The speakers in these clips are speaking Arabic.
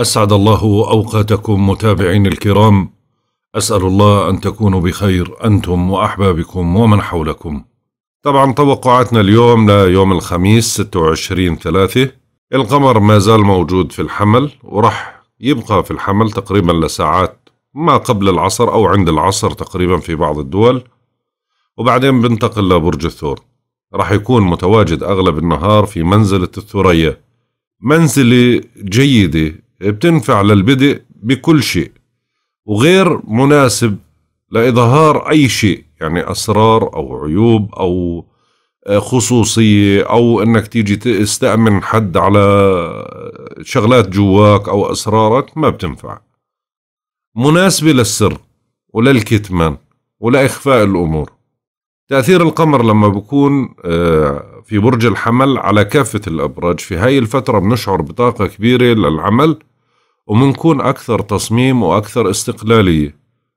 أسعد الله أوقاتكم متابعين الكرام أسأل الله أن تكونوا بخير أنتم وأحبابكم ومن حولكم طبعا توقعاتنا اليوم ليوم الخميس 26 3 القمر ما زال موجود في الحمل ورح يبقى في الحمل تقريبا لساعات ما قبل العصر أو عند العصر تقريبا في بعض الدول وبعدين بنتقل لبرج الثور راح يكون متواجد أغلب النهار في منزلة الثريا منزلة جيدة بتنفع للبدء بكل شيء وغير مناسب لإظهار أي شيء يعني أسرار أو عيوب أو آه، خصوصية أو أنك تيجي تستأمن حد على آه، شغلات جواك أو أسرارك ما بتنفع مناسبة للسر وللكتمان ولإخفاء الأمور تأثير القمر لما بكون آه، في برج الحمل على كافة الأبراج في هاي الفترة بنشعر بطاقة كبيرة للعمل ومنكون أكثر تصميم وأكثر استقلالية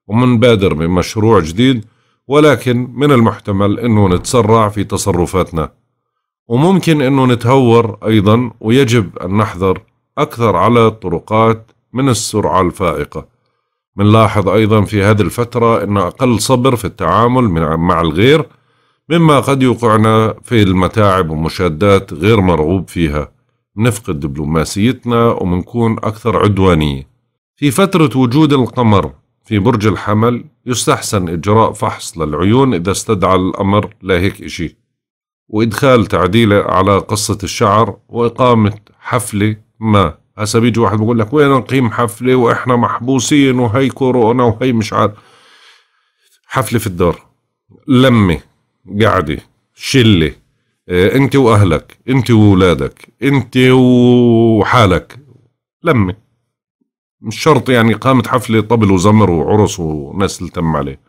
ومنبادر بمشروع جديد ولكن من المحتمل أنه نتسرع في تصرفاتنا وممكن أنه نتهور أيضا ويجب أن نحذر أكثر على الطرقات من السرعة الفائقة منلاحظ أيضا في هذه الفترة أن أقل صبر في التعامل مع الغير مما قد يوقعنا في المتاعب ومشادات غير مرغوب فيها نفقد دبلوماسيتنا ومنكون أكثر عدوانية في فترة وجود القمر في برج الحمل يستحسن إجراء فحص للعيون إذا استدعى الأمر لهيك إشي وإدخال تعديلة على قصة الشعر وإقامة حفلة ما هسا بيجي واحد بقول لك وين نقيم حفلة وإحنا محبوسين وهي كورونا وهي مش عارف حفلة في الدار لمة قعدة شلة آه، انت واهلك انت واولادك انت وحالك لمه مش شرط يعني قامت حفله طبل وزمر وعرس وناس تلتم عليه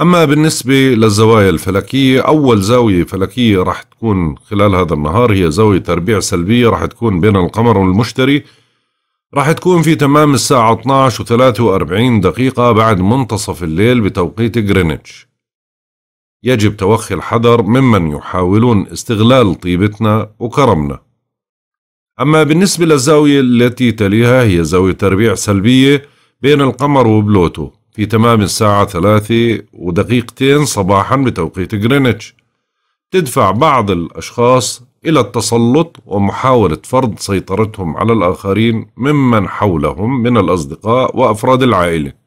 اما بالنسبه للزوايا الفلكيه اول زاويه فلكيه راح تكون خلال هذا النهار هي زاويه تربيع سلبيه راح تكون بين القمر والمشتري راح تكون في تمام الساعة 12 و 43 دقيقة بعد منتصف الليل بتوقيت جرينتش يجب توخي الحذر ممن يحاولون استغلال طيبتنا وكرمنا أما بالنسبة للزاوية التي تليها هي زاوية تربيع سلبية بين القمر وبلوتو في تمام الساعة ثلاثة ودقيقتين صباحا بتوقيت غرينتش تدفع بعض الأشخاص إلى التسلط ومحاولة فرض سيطرتهم على الآخرين ممن حولهم من الأصدقاء وأفراد العائلة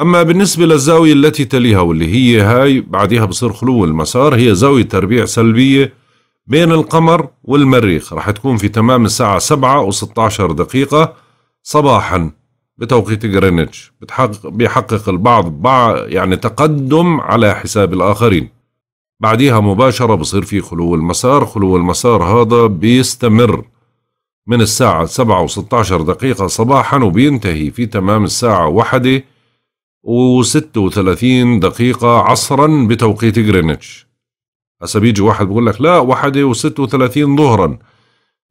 أما بالنسبة للزاوية التي تليها واللي هي هاي بعديها بصير خلو المسار هي زاوية تربيع سلبية بين القمر والمريخ رح تكون في تمام الساعة سبعة و عشر دقيقة صباحا بتوقيت غرينتش بتحقق بيحقق البعض بع يعني تقدم على حساب الآخرين بعديها مباشرة بصير في خلو المسار خلو المسار هذا بيستمر من الساعة سبعة و عشر دقيقة صباحا وبينتهي في تمام الساعة واحدة و36 دقيقة عصرا بتوقيت جرينتش هسه بيجي واحد بيقول لك لا واحدة و36 ظهرا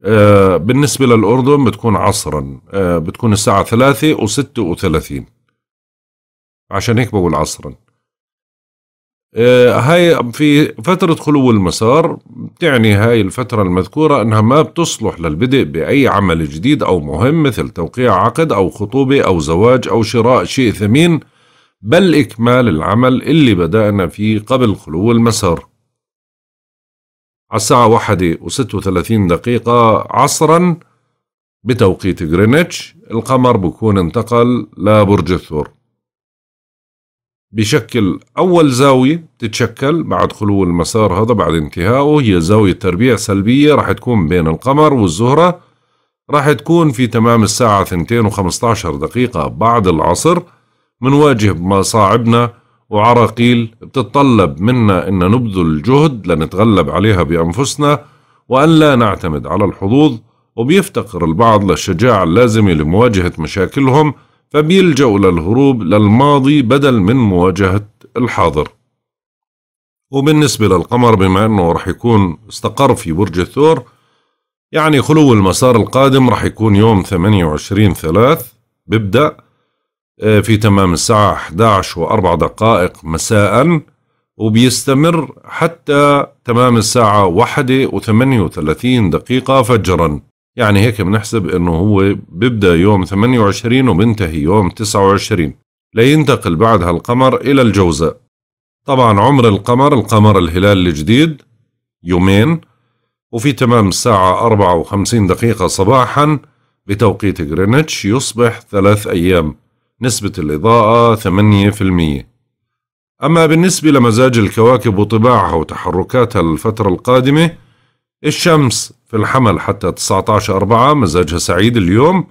آه بالنسبة للأردن بتكون عصرا آه بتكون الساعة ثلاثة و36 عشان هيك بقول عصرا آه هاي في فترة خلو المسار تعني هاي الفترة المذكورة أنها ما بتصلح للبدء بأي عمل جديد أو مهم مثل توقيع عقد أو خطوبة أو زواج أو شراء شيء ثمين بل إكمال العمل اللي بدأنا فيه قبل خلو المسار على الساعة واحدة وستة وثلاثين دقيقة عصرا بتوقيت غرينتش القمر بكون انتقل لبرج الثور بشكل أول زاوية تتشكل بعد خلو المسار هذا بعد انتهائه هي زاوية تربيع سلبية راح تكون بين القمر والزهرة راح تكون في تمام الساعة 2 و دقيقة بعد العصر منواجه مصاعبنا وعراقيل بتتطلب منا أن نبذل جهد لنتغلب عليها بأنفسنا وأن لا نعتمد على الحظوظ وبيفتقر البعض للشجاعة اللازمة لمواجهة مشاكلهم فبيلجأوا للهروب للماضي بدل من مواجهة الحاضر وبالنسبة للقمر بما أنه رح يكون استقر في برج الثور يعني خلو المسار القادم رح يكون يوم 28 ثلاث ببدأ آه، في تمام الساعة 11 و4 دقائق مساء وبيستمر حتى تمام الساعة 1 و38 دقيقة فجرا يعني هيك بنحسب انه هو بيبدا يوم 28 وبنتهي يوم 29 لينتقل بعدها القمر الى الجوزاء طبعا عمر القمر القمر الهلال الجديد يومين وفي تمام الساعة 54 دقيقة صباحا بتوقيت غرينتش يصبح ثلاث أيام نسبة الإضاءة 8% أما بالنسبة لمزاج الكواكب وطباعها وتحركاتها للفترة القادمة الشمس في الحمل حتى 19 أربعة مزاجها سعيد اليوم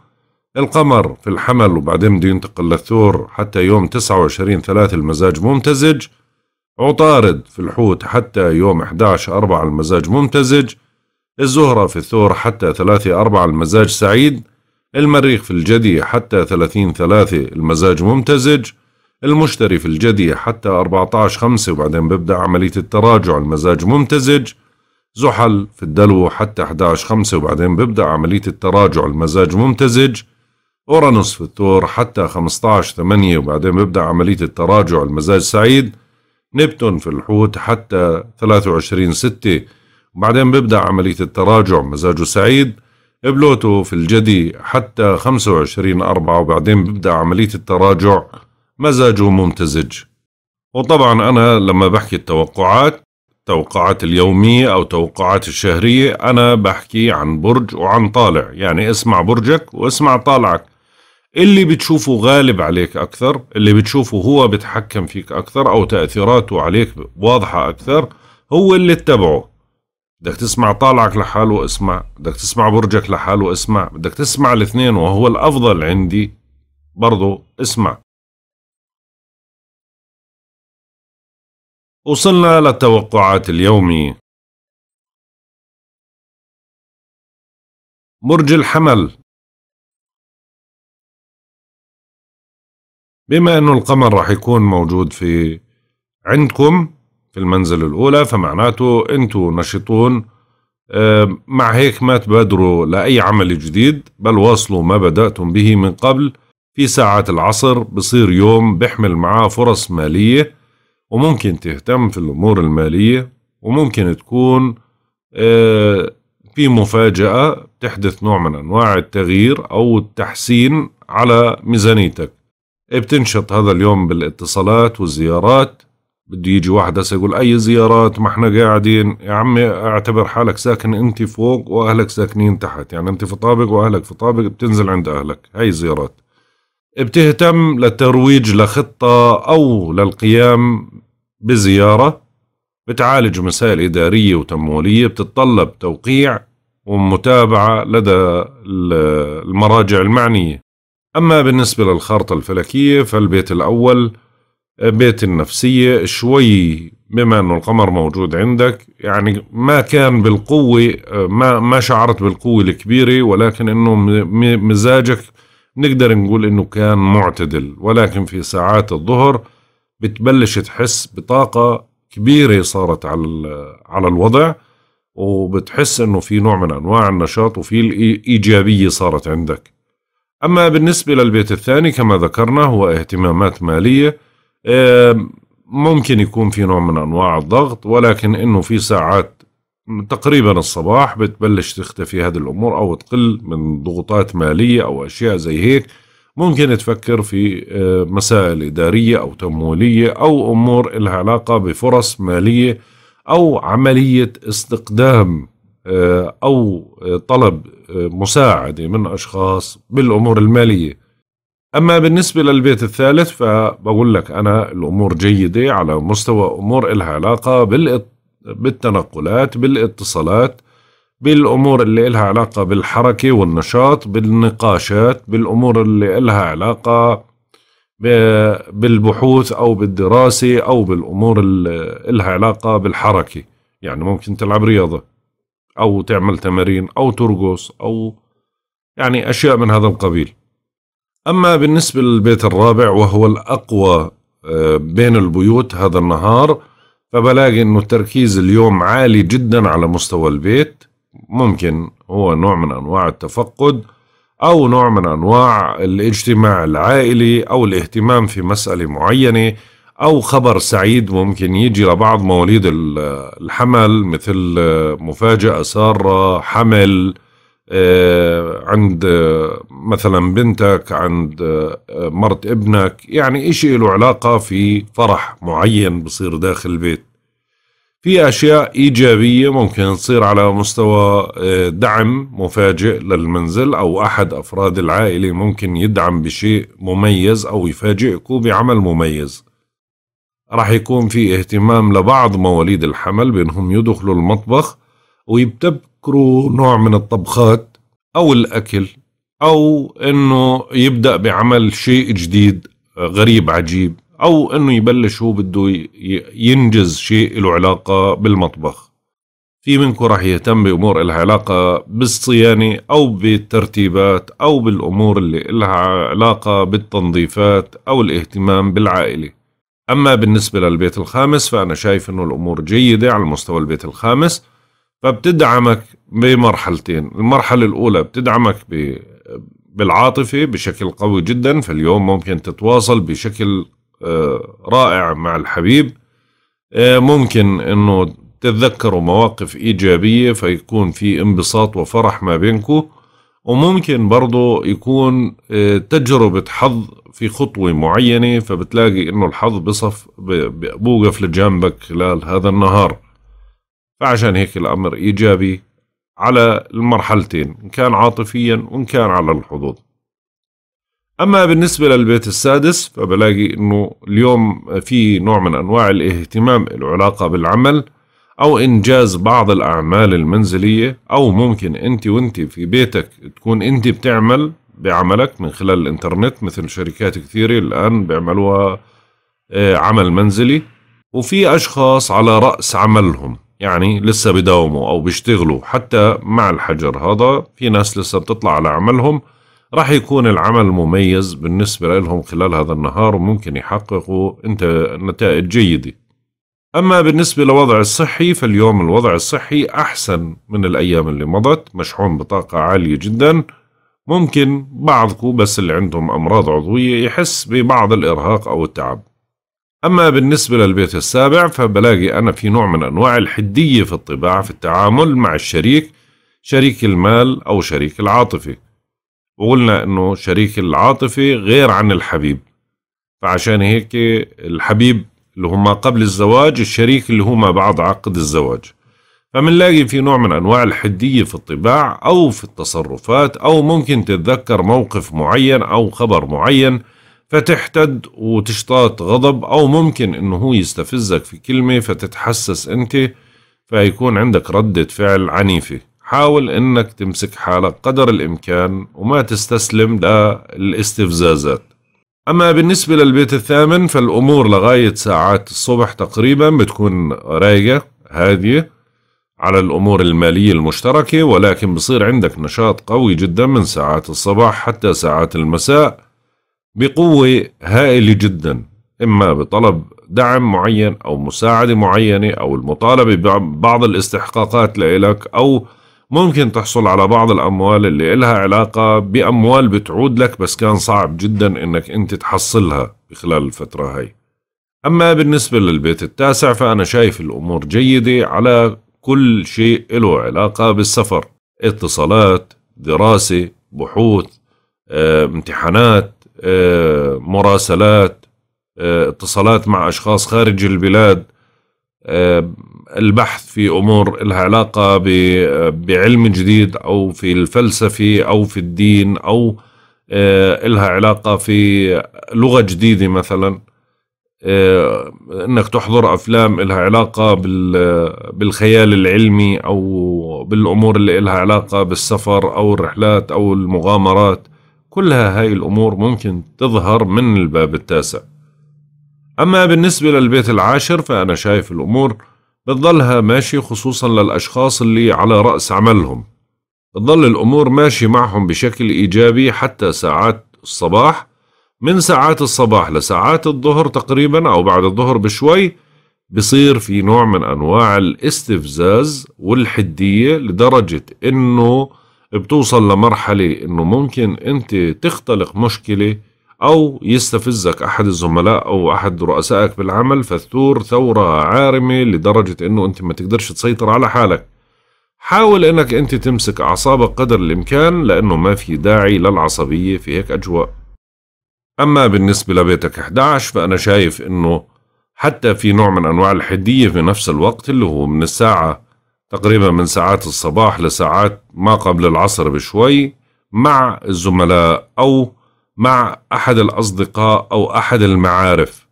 القمر في الحمل وبعدين بده ينتقل للثور حتى يوم 29 ثلاثة المزاج ممتزج عطارد في الحوت حتى يوم 11 أربعة المزاج ممتزج الزهرة في الثور حتى 3 أربعة المزاج سعيد المريخ في الجدي حتى 30 3 المزاج ممتزج المشتري في الجدي حتى 14 5 وبعدين ببدأ عملية التراجع المزاج ممتزج زحل في الدلو حتى 11 5 وبعدين ببدأ عملية التراجع المزاج ممتزج أورانوس في الثور حتى 15 8 وبعدين ببدأ عملية التراجع المزاج سعيد نبتون في الحوت حتى 23 6 وبعدين ببدأ عملية التراجع مزاجه سعيد بلوتو في الجدي حتى 25 أربعة وبعدين ببدأ عملية التراجع مزاجه ممتزج وطبعا أنا لما بحكي التوقعات توقعات اليومية أو توقعات الشهرية أنا بحكي عن برج وعن طالع يعني اسمع برجك واسمع طالعك اللي بتشوفه غالب عليك أكثر اللي بتشوفه هو بتحكم فيك أكثر أو تأثيراته عليك واضحة أكثر هو اللي اتبعه بدك تسمع طالعك لحاله اسمع بدك تسمع برجك لحاله اسمع بدك تسمع الاثنين وهو الأفضل عندي برضو اسمع وصلنا للتوقعات اليومية برج الحمل بما أنه القمر راح يكون موجود في عندكم في المنزل الأولى فمعناته أنتوا نشطون آه، مع هيك ما تبادروا لأي عمل جديد بل واصلوا ما بدأتم به من قبل في ساعات العصر بصير يوم بحمل معاه فرص مالية وممكن تهتم في الأمور المالية وممكن تكون آه، في مفاجأة تحدث نوع من أنواع التغيير أو التحسين على ميزانيتك إيه بتنشط هذا اليوم بالاتصالات والزيارات بده يجي واحد هسه يقول اي زيارات ما احنا قاعدين يا عمي اعتبر حالك ساكن انت فوق واهلك ساكنين تحت يعني انت في طابق واهلك في طابق بتنزل عند اهلك هاي زيارات بتهتم للترويج لخطه او للقيام بزياره بتعالج مسائل اداريه وتمويليه بتتطلب توقيع ومتابعه لدى المراجع المعنيه اما بالنسبه للخارطه الفلكيه فالبيت الاول بيت النفسية شوي بما أنه القمر موجود عندك يعني ما كان بالقوة ما, ما شعرت بالقوة الكبيرة ولكن أنه مزاجك نقدر نقول أنه كان معتدل ولكن في ساعات الظهر بتبلش تحس بطاقة كبيرة صارت على, على الوضع وبتحس أنه في نوع من أنواع النشاط وفي الإيجابية صارت عندك أما بالنسبة للبيت الثاني كما ذكرنا هو اهتمامات مالية ممكن يكون في نوع من أنواع الضغط ولكن أنه في ساعات تقريبا الصباح بتبلش تختفي هذه الأمور أو تقل من ضغوطات مالية أو أشياء زي هيك ممكن تفكر في مسائل إدارية أو تمويلية أو أمور لها علاقة بفرص مالية أو عملية استقدام أو طلب مساعدة من أشخاص بالأمور المالية أما بالنسبة للبيت الثالث فبقول لك أنا الأمور جيدة على مستوى أمور إلها علاقة بالتنقلات بالاتصالات بالأمور اللي إلها علاقة بالحركة والنشاط بالنقاشات بالأمور اللي إلها علاقة بالبحوث أو بالدراسة أو بالأمور اللي إلها علاقة بالحركة يعني ممكن تلعب رياضة أو تعمل تمارين أو ترقص أو يعني أشياء من هذا القبيل أما بالنسبة للبيت الرابع وهو الأقوى آه، بين البيوت هذا النهار فبلاقي أنه التركيز اليوم عالي جدا على مستوى البيت ممكن هو نوع من أنواع التفقد أو نوع من أنواع الاجتماع العائلي أو الاهتمام في مسألة معينة أو خبر سعيد ممكن يجي لبعض مواليد الحمل مثل آه، مفاجأة سارة حمل آه، عند مثلا بنتك عند آه، مرت ابنك يعني إشي له علاقة في فرح معين بصير داخل البيت في أشياء إيجابية ممكن تصير على مستوى آه، دعم مفاجئ للمنزل أو أحد أفراد العائلة ممكن يدعم بشيء مميز أو يفاجئكم بعمل مميز راح يكون في اهتمام لبعض مواليد الحمل بأنهم يدخلوا المطبخ ويبتكروا نوع من الطبخات أو الأكل او انه يبدا بعمل شيء جديد غريب عجيب او انه يبلش هو بده ينجز شيء له علاقه بالمطبخ في منكم راح يهتم بامور لها علاقه بالصيانه او بالترتيبات او بالامور اللي لها علاقه بالتنظيفات او الاهتمام بالعائله اما بالنسبه للبيت الخامس فانا شايف انه الامور جيده على مستوى البيت الخامس فبتدعمك بمرحلتين المرحله الاولى بتدعمك بالعاطفة بشكل قوي جدا فاليوم ممكن تتواصل بشكل آه، رائع مع الحبيب آه، ممكن انه تتذكروا مواقف ايجابية فيكون في انبساط وفرح ما بينكم وممكن برضه يكون آه، تجربة حظ في خطوة معينة فبتلاقي انه الحظ بصف بوقف لجنبك خلال هذا النهار فعشان هيك الامر ايجابي على المرحلتين إن كان عاطفيا وإن كان على الحظوظ أما بالنسبة للبيت السادس فبلاقي أنه اليوم في نوع من أنواع الاهتمام له علاقة بالعمل أو إنجاز بعض الأعمال المنزلية أو ممكن أنت وأنت في بيتك تكون أنت بتعمل بعملك من خلال الإنترنت مثل شركات كثيرة الآن بيعملوها آه، عمل منزلي وفي أشخاص على رأس عملهم يعني لسه بداوموا أو بيشتغلوا حتى مع الحجر هذا في ناس لسه بتطلع على عملهم راح يكون العمل مميز بالنسبة لهم خلال هذا النهار وممكن يحققوا انت نتائج جيدة أما بالنسبة لوضع الصحي فاليوم الوضع الصحي أحسن من الأيام اللي مضت مشحون بطاقة عالية جدا ممكن بعضكم بس اللي عندهم أمراض عضوية يحس ببعض الإرهاق أو التعب أما بالنسبة للبيت السابع فبلاقي أنا في نوع من أنواع الحدية في الطباع في التعامل مع الشريك شريك المال أو شريك العاطفة وقلنا أنه شريك العاطفة غير عن الحبيب فعشان هيك الحبيب اللي ما قبل الزواج الشريك اللي هو ما بعد عقد الزواج فمنلاقي في نوع من أنواع الحدية في الطباع أو في التصرفات أو ممكن تتذكر موقف معين أو خبر معين فتحتد وتشتاط غضب أو ممكن إنه هو يستفزك في كلمة فتتحسس أنت فيكون عندك ردة فعل عنيفة حاول إنك تمسك حالك قدر الإمكان وما تستسلم للاستفزازات أما بالنسبة للبيت الثامن فالأمور لغاية ساعات الصبح تقريبا بتكون رايقة هادية على الأمور المالية المشتركة ولكن بصير عندك نشاط قوي جدا من ساعات الصباح حتى ساعات المساء بقوة هائلة جدا إما بطلب دعم معين أو مساعدة معينة أو المطالبة ببعض الاستحقاقات لإلك أو ممكن تحصل على بعض الأموال اللي إلها علاقة بأموال بتعود لك بس كان صعب جدا إنك أنت تحصلها خلال الفترة هاي أما بالنسبة للبيت التاسع فأنا شايف الأمور جيدة على كل شيء له علاقة بالسفر اتصالات دراسة بحوث آه، امتحانات مراسلات اتصالات مع أشخاص خارج البلاد البحث في أمور لها علاقة بعلم جديد أو في الفلسفة أو في الدين أو لها علاقة في لغة جديدة مثلا انك تحضر افلام لها علاقه بالخيال العلمي او بالامور اللي لها علاقه بالسفر او الرحلات او المغامرات كلها هاي الأمور ممكن تظهر من الباب التاسع أما بالنسبة للبيت العاشر فأنا شايف الأمور بتظلها ماشي خصوصا للأشخاص اللي على رأس عملهم بتظل الأمور ماشي معهم بشكل إيجابي حتى ساعات الصباح من ساعات الصباح لساعات الظهر تقريبا أو بعد الظهر بشوي بصير في نوع من أنواع الاستفزاز والحدية لدرجة إنه بتوصل لمرحلة انه ممكن انت تختلق مشكلة او يستفزك احد الزملاء او احد رؤسائك بالعمل فتثور ثورة عارمة لدرجة انه انت ما تقدرش تسيطر على حالك حاول انك انت تمسك اعصابك قدر الامكان لانه ما في داعي للعصبية في هيك اجواء اما بالنسبة لبيتك 11 فانا شايف انه حتى في نوع من انواع الحدية في نفس الوقت اللي هو من الساعة تقريبا من ساعات الصباح لساعات ما قبل العصر بشوي مع الزملاء أو مع أحد الأصدقاء أو أحد المعارف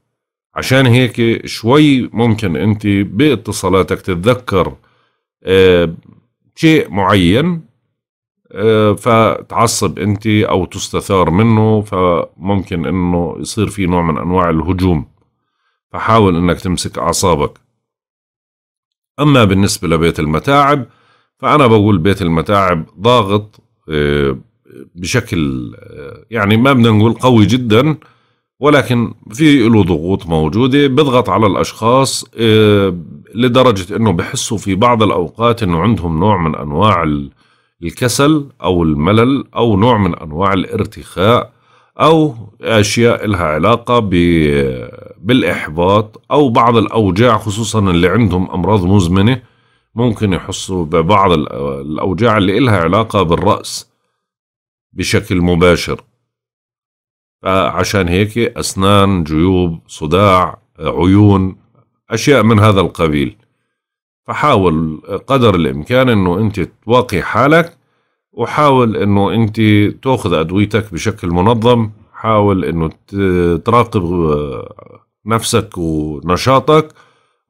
عشان هيك شوي ممكن أنت باتصالاتك تتذكر آه شيء معين آه فتعصب أنت أو تستثار منه فممكن أنه يصير في نوع من أنواع الهجوم فحاول أنك تمسك أعصابك أما بالنسبة لبيت المتاعب فأنا بقول بيت المتاعب ضاغط آه، بشكل آه، يعني ما بدنا نقول قوي جدا ولكن في له ضغوط موجودة بضغط على الأشخاص آه، لدرجة أنه بحسوا في بعض الأوقات أنه عندهم نوع من أنواع الكسل أو الملل أو نوع من أنواع الارتخاء أو أشياء لها علاقة بالإحباط أو بعض الأوجاع خصوصا اللي عندهم أمراض مزمنة ممكن يحصوا ببعض الأوجاع اللي إلها علاقة بالرأس بشكل مباشر فعشان هيك أسنان جيوب صداع عيون أشياء من هذا القبيل فحاول قدر الإمكان أنه أنت تواقي حالك وحاول انه انت تاخذ ادويتك بشكل منظم حاول انه تراقب آه، نفسك ونشاطك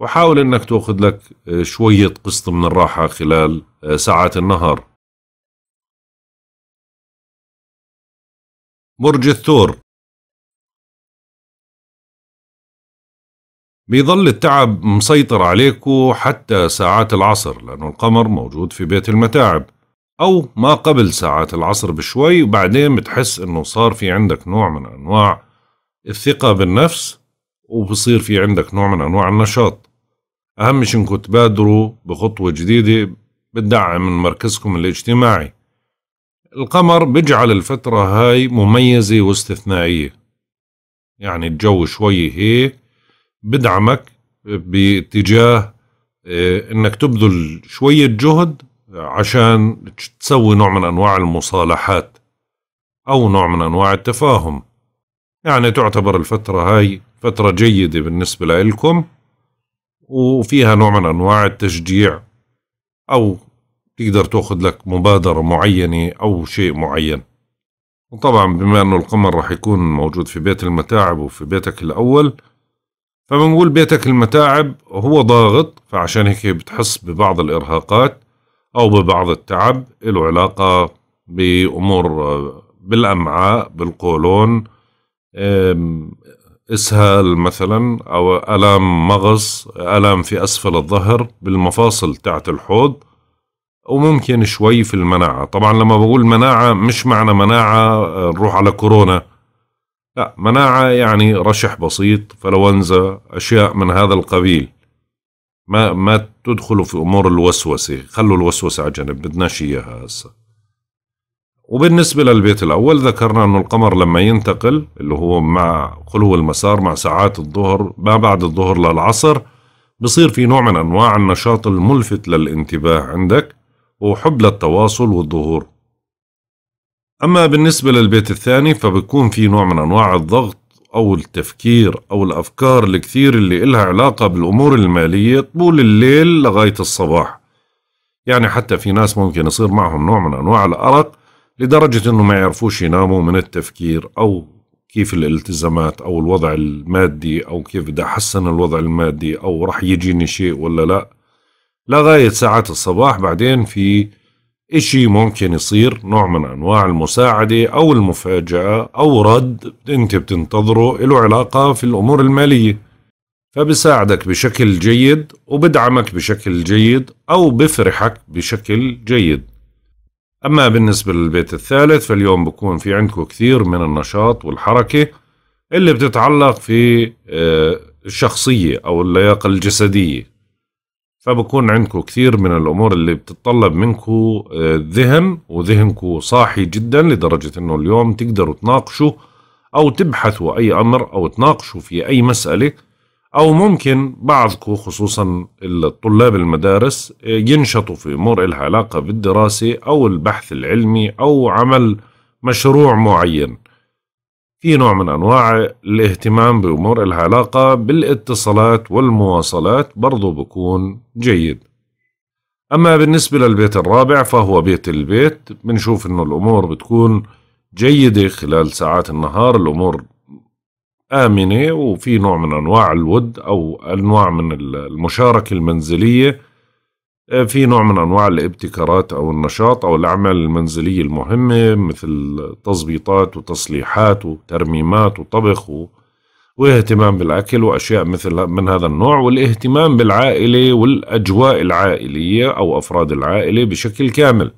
وحاول انك تاخذ لك آه، شويه قسط من الراحه خلال آه، ساعات النهار برج الثور بيظل التعب مسيطر عليكو حتى ساعات العصر لأنه القمر موجود في بيت المتاعب أو ما قبل ساعات العصر بشوي وبعدين بتحس إنه صار في عندك نوع من أنواع الثقة بالنفس وبصير في عندك نوع من أنواع النشاط أهم شيء إنكم تبادروا بخطوة جديدة بتدعم من مركزكم الاجتماعي القمر بيجعل الفترة هاي مميزة واستثنائية يعني الجو شوي هيك بدعمك باتجاه آه، انك تبذل شوية جهد عشان تسوي نوع من أنواع المصالحات أو نوع من أنواع التفاهم يعني تعتبر الفترة هاي فترة جيدة بالنسبة لإلكم وفيها نوع من أنواع التشجيع أو تقدر تأخذ لك مبادرة معينة أو شيء معين وطبعا بما أنه القمر راح يكون موجود في بيت المتاعب وفي بيتك الأول فبنقول بيتك المتاعب هو ضاغط فعشان هيك بتحس ببعض الإرهاقات أو ببعض التعب له علاقة بأمور بالأمعاء بالقولون إسهال مثلا أو ألام مغص ألام في أسفل الظهر بالمفاصل تحت الحوض وممكن شوي في المناعة طبعا لما بقول مناعة مش معنى مناعة آه، نروح على كورونا لا مناعة يعني رشح بسيط فلونزة أشياء من هذا القبيل ما ما تدخلوا في امور الوسوسه خلوا الوسوسه على جنب بدناش اياها هسه وبالنسبه للبيت الاول ذكرنا انه القمر لما ينتقل اللي هو مع خلو المسار مع ساعات الظهر ما بعد الظهر للعصر بصير في نوع من انواع النشاط الملفت للانتباه عندك وحب للتواصل والظهور اما بالنسبه للبيت الثاني فبكون في نوع من انواع الضغط أو التفكير أو الأفكار الكثير اللي إلها علاقة بالأمور المالية طول الليل لغاية الصباح يعني حتى في ناس ممكن يصير معهم نوع من أنواع الأرق لدرجة أنه ما يعرفوش يناموا من التفكير أو كيف الالتزامات أو الوضع المادي أو كيف بدي أحسن الوضع المادي أو رح يجيني شيء ولا لا لغاية ساعات الصباح بعدين في إشي ممكن يصير نوع من أنواع المساعدة أو المفاجأة أو رد أنت بتنتظره له علاقة في الأمور المالية فبساعدك بشكل جيد وبدعمك بشكل جيد أو بفرحك بشكل جيد أما بالنسبة للبيت الثالث فاليوم بكون في عندكم كثير من النشاط والحركة اللي بتتعلق في آه، الشخصية أو اللياقة الجسدية فبكون عندكم كثير من الامور اللي بتتطلب منكم آه، ذهن وذهنكم صاحي جدا لدرجه انه اليوم تقدروا تناقشوا او تبحثوا اي امر او تناقشوا في اي مساله او ممكن بعضكم خصوصا الطلاب المدارس آه، ينشطوا في امور لها علاقه بالدراسه او البحث العلمي او عمل مشروع معين في نوع من أنواع الاهتمام بأمور العلاقة علاقة بالاتصالات والمواصلات برضو بكون جيد أما بالنسبة للبيت الرابع فهو بيت البيت بنشوف إنه الأمور بتكون جيدة خلال ساعات النهار الأمور آمنة وفي نوع من أنواع الود أو أنواع من المشاركة المنزلية آه، في نوع من أنواع الابتكارات أو النشاط أو الأعمال المنزلية المهمة مثل تظبيطات وتصليحات وترميمات وطبخ و... واهتمام بالأكل وأشياء مثل من هذا النوع والاهتمام بالعائلة والأجواء العائلية أو أفراد العائلة بشكل كامل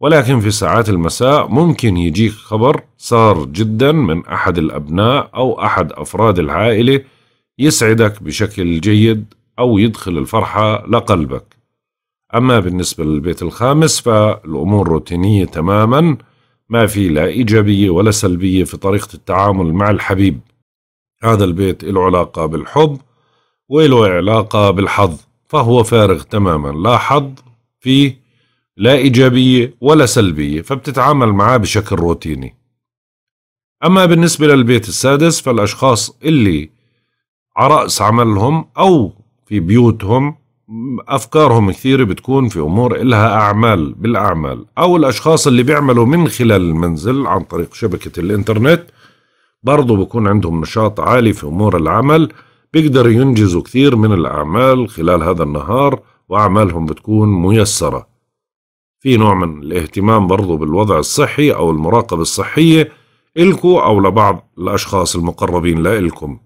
ولكن في ساعات المساء ممكن يجيك خبر صار جدا من أحد الأبناء أو أحد أفراد العائلة يسعدك بشكل جيد أو يدخل الفرحة لقلبك أما بالنسبة للبيت الخامس فالأمور روتينية تماما ما في لا إيجابية ولا سلبية في طريقة التعامل مع الحبيب هذا البيت له علاقة بالحب وله علاقة بالحظ فهو فارغ تماما لا حظ فيه لا إيجابية ولا سلبية فبتتعامل معاه بشكل روتيني أما بالنسبة للبيت السادس فالأشخاص اللي على رأس عملهم أو في بيوتهم أفكارهم كثيرة بتكون في أمور إلها أعمال بالأعمال أو الأشخاص اللي بيعملوا من خلال المنزل عن طريق شبكة الإنترنت برضو بكون عندهم نشاط عالي في أمور العمل بيقدروا ينجزوا كثير من الأعمال خلال هذا النهار وأعمالهم بتكون ميسرة في نوع من الاهتمام برضو بالوضع الصحي أو المراقبة الصحية إلكو أو لبعض الأشخاص المقربين لإلكم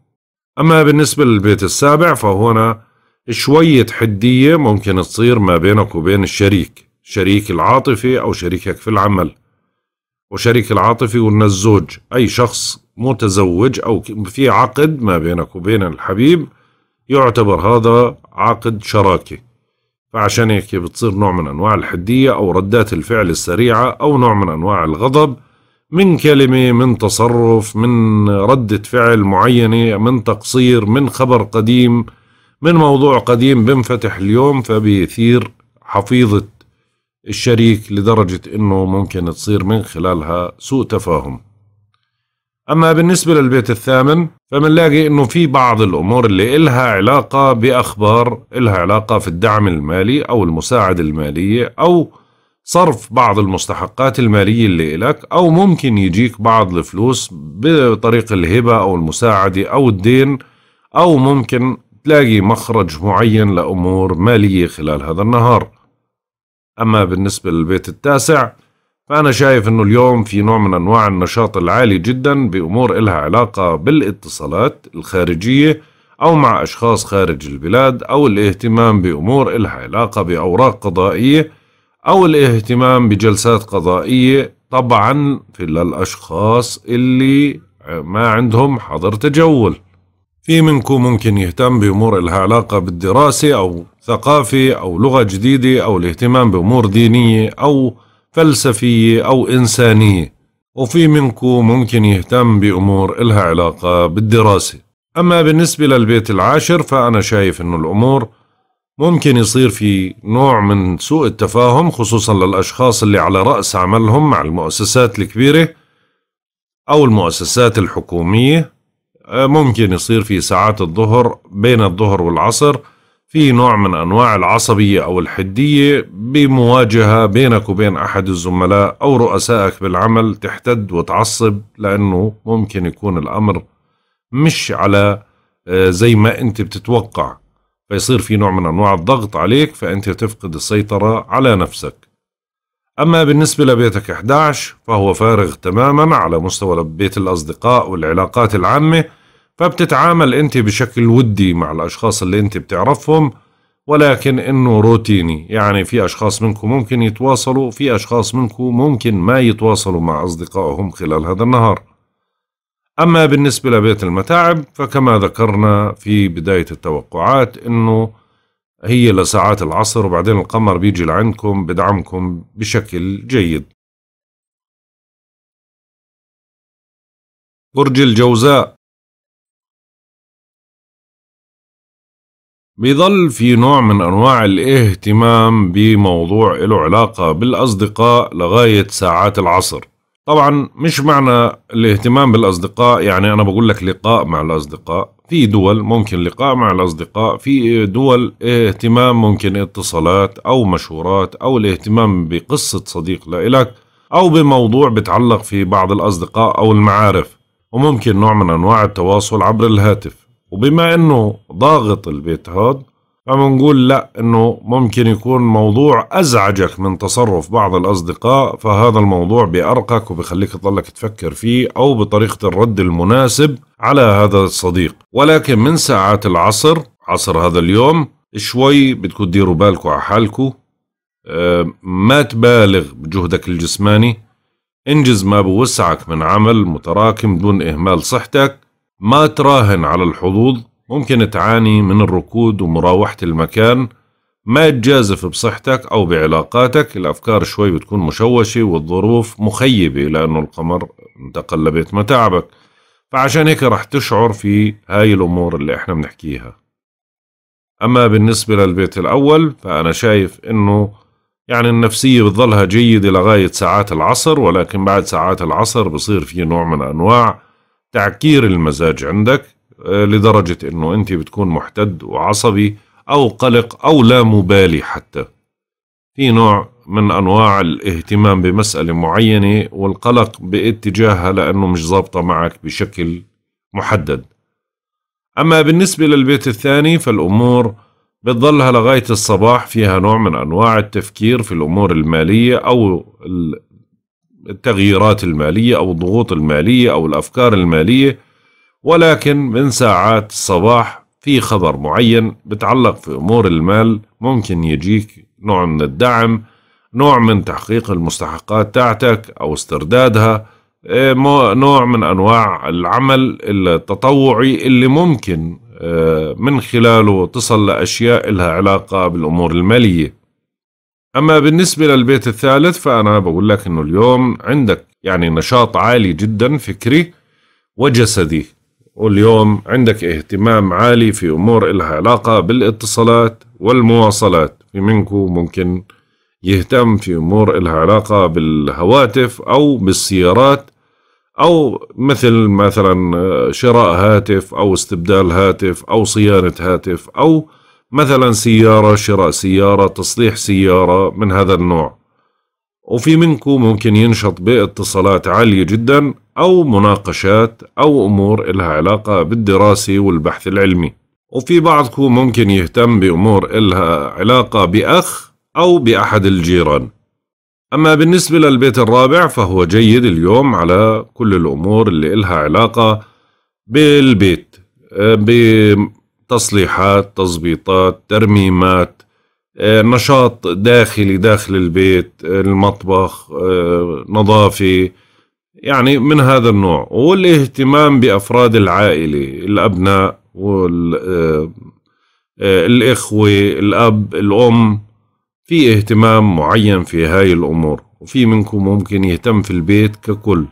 أما بالنسبة للبيت السابع فهنا شوية حدية ممكن تصير ما بينك وبين الشريك شريك العاطفي أو شريكك في العمل وشريك العاطفي قلنا الزوج أي شخص متزوج أو في عقد ما بينك وبين الحبيب يعتبر هذا عقد شراكة فعشان هيك بتصير نوع من أنواع الحدية أو ردات الفعل السريعة أو نوع من أنواع الغضب من كلمة من تصرف من ردة فعل معينة من تقصير من خبر قديم من موضوع قديم بنفتح اليوم فبيثير حفيظة الشريك لدرجة أنه ممكن تصير من خلالها سوء تفاهم أما بالنسبة للبيت الثامن فبنلاقي أنه في بعض الأمور اللي إلها علاقة بأخبار إلها علاقة في الدعم المالي أو المساعدة المالية أو صرف بعض المستحقات المالية اللي إلك أو ممكن يجيك بعض الفلوس بطريق الهبة أو المساعدة أو الدين أو ممكن تلاقي مخرج معين لأمور مالية خلال هذا النهار أما بالنسبة للبيت التاسع فأنا شايف أنه اليوم في نوع من أنواع النشاط العالي جدا بأمور إلها علاقة بالاتصالات الخارجية أو مع أشخاص خارج البلاد أو الاهتمام بأمور إلها علاقة بأوراق قضائية أو الاهتمام بجلسات قضائية طبعا في للأشخاص اللي ما عندهم حظر تجول في منكم ممكن يهتم بأمور لها علاقة بالدراسة أو ثقافة أو لغة جديدة أو الاهتمام بأمور دينية أو فلسفية أو إنسانية وفي منكم ممكن يهتم بأمور لها علاقة بالدراسة أما بالنسبة للبيت العاشر فأنا شايف أنه الأمور ممكن يصير في نوع من سوء التفاهم خصوصا للأشخاص اللي على رأس عملهم مع المؤسسات الكبيرة أو المؤسسات الحكومية آه، ممكن يصير في ساعات الظهر بين الظهر والعصر في نوع من أنواع العصبية أو الحدية بمواجهة بينك وبين أحد الزملاء أو رؤسائك بالعمل تحتد وتعصب لأنه ممكن يكون الأمر مش على آه، زي ما أنت بتتوقع فيصير في نوع من أنواع الضغط عليك فأنت تفقد السيطرة على نفسك أما بالنسبة لبيتك 11 فهو فارغ تماما على مستوى بيت الأصدقاء والعلاقات العامة فبتتعامل أنت بشكل ودي مع الأشخاص اللي أنت بتعرفهم ولكن إنه روتيني يعني في أشخاص منكم ممكن يتواصلوا في أشخاص منكم ممكن ما يتواصلوا مع أصدقائهم خلال هذا النهار أما بالنسبة لبيت المتاعب فكما ذكرنا في بداية التوقعات أنه هي لساعات العصر وبعدين القمر بيجي لعندكم بدعمكم بشكل جيد برج الجوزاء بيظل في نوع من أنواع الاهتمام بموضوع له علاقة بالأصدقاء لغاية ساعات العصر طبعا مش معنى الاهتمام بالاصدقاء يعني انا بقول لك لقاء مع الاصدقاء في دول ممكن لقاء مع الاصدقاء في دول اهتمام ممكن اتصالات او مشورات او الاهتمام بقصه صديق لإلك او بموضوع بتعلق في بعض الاصدقاء او المعارف وممكن نوع من انواع التواصل عبر الهاتف وبما انه ضاغط البيت هاد فمنقول لا انه ممكن يكون موضوع ازعجك من تصرف بعض الاصدقاء فهذا الموضوع بأرقك وبيخليك تضلك تفكر فيه او بطريقه الرد المناسب على هذا الصديق ولكن من ساعات العصر عصر هذا اليوم شوي بتكون تديروا بالكم على حالكم أه ما تبالغ بجهدك الجسماني انجز ما بوسعك من عمل متراكم دون اهمال صحتك ما تراهن على الحظوظ ممكن تعاني من الركود ومراوحة المكان ما تجازف بصحتك أو بعلاقاتك الأفكار شوي بتكون مشوشة والظروف مخيبة لأنه القمر تقلبت متاعبك فعشان هيك رح تشعر في هاي الأمور اللي احنا بنحكيها أما بالنسبة للبيت الأول فأنا شايف إنه يعني النفسية بتظلها جيدة لغاية ساعات العصر ولكن بعد ساعات العصر بصير في نوع من أنواع تعكير المزاج عندك آه، لدرجة أنه أنت بتكون محتد وعصبي أو قلق أو لا مبالي حتى في نوع من أنواع الاهتمام بمسألة معينة والقلق باتجاهها لأنه مش ظابطة معك بشكل محدد أما بالنسبة للبيت الثاني فالأمور بتظلها لغاية الصباح فيها نوع من أنواع التفكير في الأمور المالية أو التغييرات المالية أو الضغوط المالية أو الأفكار المالية ولكن من ساعات الصباح في خبر معين بتعلق في أمور المال ممكن يجيك نوع من الدعم نوع من تحقيق المستحقات تاعتك أو استردادها آه، نوع من أنواع العمل التطوعي اللي ممكن آه، من خلاله تصل لأشياء لها علاقة بالأمور المالية أما بالنسبة للبيت الثالث فأنا بقول لك أنه اليوم عندك يعني نشاط عالي جدا فكري وجسدي واليوم عندك اهتمام عالي في أمور إلها علاقة بالاتصالات والمواصلات في منكم ممكن يهتم في أمور إلها علاقة بالهواتف أو بالسيارات أو مثل مثلا آه، شراء هاتف أو استبدال هاتف أو صيانة هاتف أو مثلا سيارة شراء سيارة تصليح سيارة من هذا النوع وفي منكم ممكن ينشط باتصالات عالية جدا أو مناقشات أو أمور إلها علاقة بالدراسة والبحث العلمي وفي بعضكم ممكن يهتم بأمور إلها علاقة بأخ أو بأحد الجيران أما بالنسبة للبيت الرابع فهو جيد اليوم على كل الأمور اللي إلها علاقة بالبيت آه، بتصليحات تظبيطات ترميمات آه، نشاط داخلي داخل البيت آه، المطبخ آه، نظافه يعني من هذا النوع والاهتمام بافراد العائله الابناء والإخوة الأب الأم في اهتمام معين في هاي الأمور وفي منكم ممكن يهتم في البيت ككل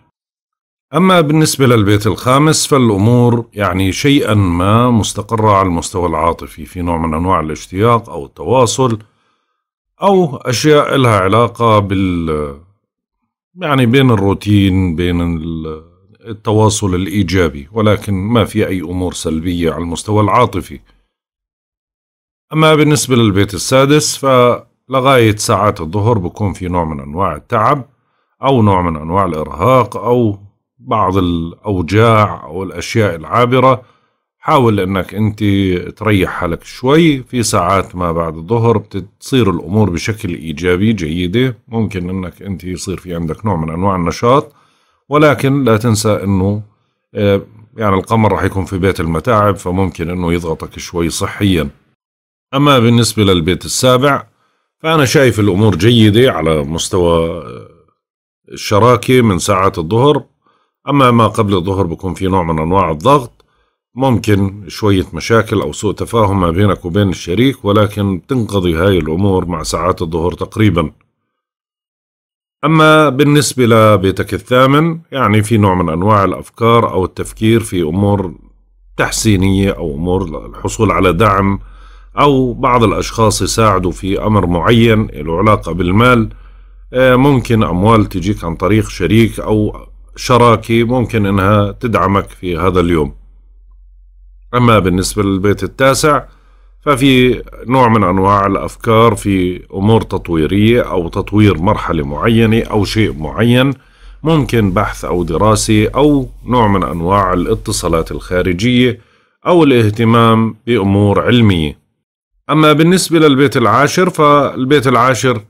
أما بالنسبة للبيت الخامس فالأمور يعني شيئا ما مستقرة على المستوى العاطفي في نوع من أنواع الاشتياق أو التواصل أو أشياء لها علاقة بال يعني بين الروتين بين التواصل الإيجابي ولكن ما في أي أمور سلبية على المستوى العاطفي أما بالنسبة للبيت السادس فلغاية ساعات الظهر بكون في نوع من أنواع التعب أو نوع من أنواع الإرهاق أو بعض الأوجاع أو الأشياء العابرة حاول أنك أنت تريح حالك شوي في ساعات ما بعد الظهر بتصير الأمور بشكل إيجابي جيدة ممكن أنك أنت يصير في عندك نوع من أنواع النشاط ولكن لا تنسى أنه آه، يعني القمر راح يكون في بيت المتاعب فممكن أنه يضغطك شوي صحيا أما بالنسبة للبيت السابع فأنا شايف الأمور جيدة على مستوى آه، الشراكة من ساعات الظهر أما ما قبل الظهر بكون في نوع من أنواع الضغط ممكن شوية مشاكل أو سوء تفاهم ما بينك وبين الشريك ولكن تنقضي هاي الأمور مع ساعات الظهر تقريبا أما بالنسبة لبيتك الثامن يعني في نوع من أنواع الأفكار أو التفكير في أمور تحسينية أو أمور الحصول على دعم أو بعض الأشخاص يساعدوا في أمر معين له علاقة بالمال آه، ممكن أموال تجيك عن طريق شريك أو شراكة ممكن أنها تدعمك في هذا اليوم أما بالنسبة للبيت التاسع ففي نوع من أنواع الأفكار في أمور تطويرية أو تطوير مرحلة معينة أو شيء معين ممكن بحث أو دراسة أو نوع من أنواع الاتصالات الخارجية أو الاهتمام بأمور علمية أما بالنسبة للبيت العاشر فالبيت العاشر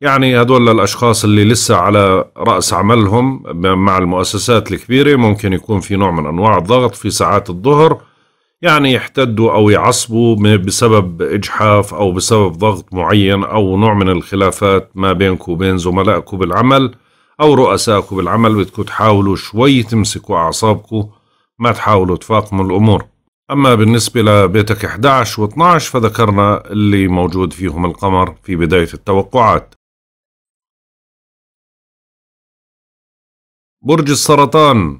يعني هذول الأشخاص اللي لسه على رأس عملهم مع المؤسسات الكبيرة ممكن يكون في نوع من أنواع الضغط في ساعات الظهر يعني يحتدوا أو يعصبوا بسبب إجحاف أو بسبب ضغط معين أو نوع من الخلافات ما بينك وبين زملائك بالعمل أو رؤسائك بالعمل بدكم تحاولوا شوي تمسكوا أعصابكم ما تحاولوا تفاقموا الأمور أما بالنسبة لبيتك 11 و 12 فذكرنا اللي موجود فيهم القمر في بداية التوقعات برج السرطان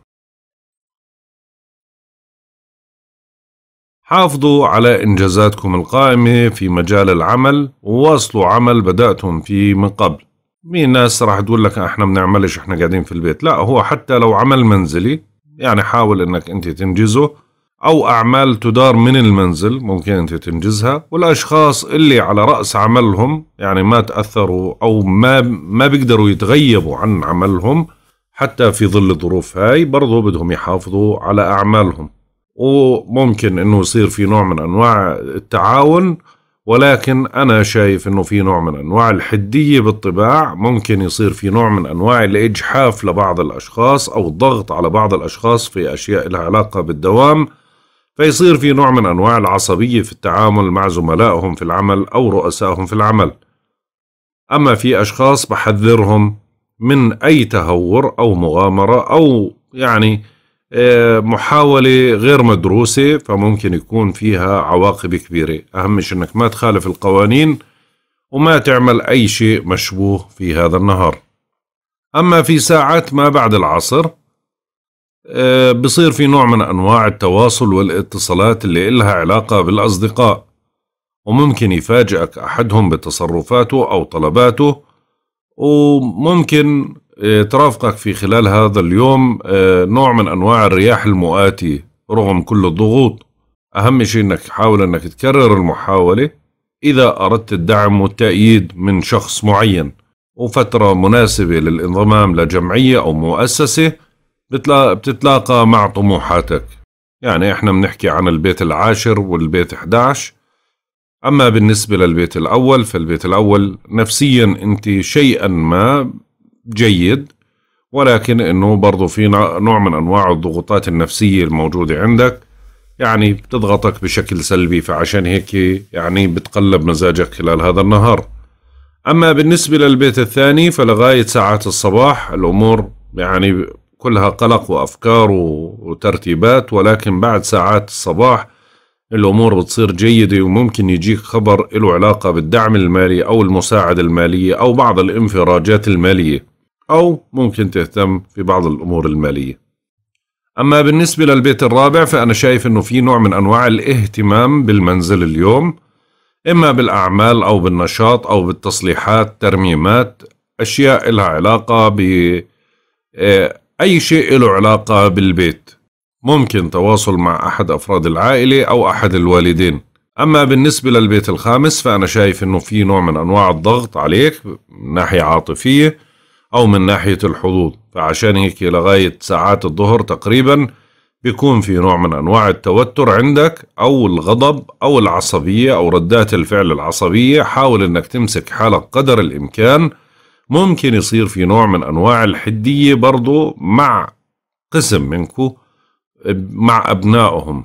حافظوا على إنجازاتكم القائمة في مجال العمل وواصلوا عمل بدأتم فيه من قبل مين ناس راح تقول لك احنا بنعملش احنا قاعدين في البيت لا هو حتى لو عمل منزلي يعني حاول انك انت تنجزه او اعمال تدار من المنزل ممكن انت تنجزها والاشخاص اللي على راس عملهم يعني ما تاثروا او ما ما بيقدروا يتغيبوا عن عملهم حتى في ظل الظروف هاي برضو بدهم يحافظوا على أعمالهم وممكن أنه يصير في نوع من أنواع التعاون ولكن أنا شايف أنه في نوع من أنواع الحدية بالطباع ممكن يصير في نوع من أنواع الإجحاف لبعض الأشخاص أو الضغط على بعض الأشخاص في أشياء لها علاقة بالدوام فيصير في نوع من أنواع العصبية في التعامل مع زملائهم في العمل أو رؤسائهم في العمل أما في أشخاص بحذرهم من أي تهور أو مغامرة أو يعني آه، محاولة غير مدروسة فممكن يكون فيها عواقب كبيرة أهم شيء أنك ما تخالف القوانين وما تعمل أي شيء مشبوه في هذا النهار أما في ساعات ما بعد العصر آه، بصير في نوع من أنواع التواصل والاتصالات اللي إلها علاقة بالأصدقاء وممكن يفاجئك أحدهم بتصرفاته أو طلباته وممكن آه، ترافقك في خلال هذا اليوم آه، نوع من أنواع الرياح المؤاتية رغم كل الضغوط أهم شيء أنك حاول أنك تكرر المحاولة إذا أردت الدعم والتأييد من شخص معين وفترة مناسبة للانضمام لجمعية أو مؤسسة بتتلاقى مع طموحاتك يعني احنا بنحكي عن البيت العاشر والبيت 11 أما بالنسبة للبيت الأول فالبيت الأول نفسيا أنت شيئا ما جيد ولكن أنه برضو في نوع من أنواع الضغوطات النفسية الموجودة عندك يعني بتضغطك بشكل سلبي فعشان هيك يعني بتقلب مزاجك خلال هذا النهار أما بالنسبة للبيت الثاني فلغاية ساعات الصباح الأمور يعني كلها قلق وأفكار وترتيبات ولكن بعد ساعات الصباح الأمور بتصير جيدة وممكن يجيك خبر له علاقة بالدعم المالي أو المساعدة المالية أو بعض الانفراجات المالية أو ممكن تهتم في بعض الأمور المالية أما بالنسبة للبيت الرابع فأنا شايف أنه في نوع من أنواع الاهتمام بالمنزل اليوم إما بالأعمال أو بالنشاط أو بالتصليحات ترميمات أشياء لها علاقة ب آه، أي شيء له علاقة بالبيت ممكن تواصل مع أحد أفراد العائلة أو أحد الوالدين أما بالنسبة للبيت الخامس فأنا شايف إنه في نوع من أنواع الضغط عليك من ناحية عاطفية أو من ناحية الحظوظ فعشان هيك لغاية ساعات الظهر تقريبا بيكون في نوع من أنواع التوتر عندك أو الغضب أو العصبية أو ردات الفعل العصبية حاول إنك تمسك حالك قدر الإمكان ممكن يصير في نوع من أنواع الحدية برضو مع قسم منكو مع أبنائهم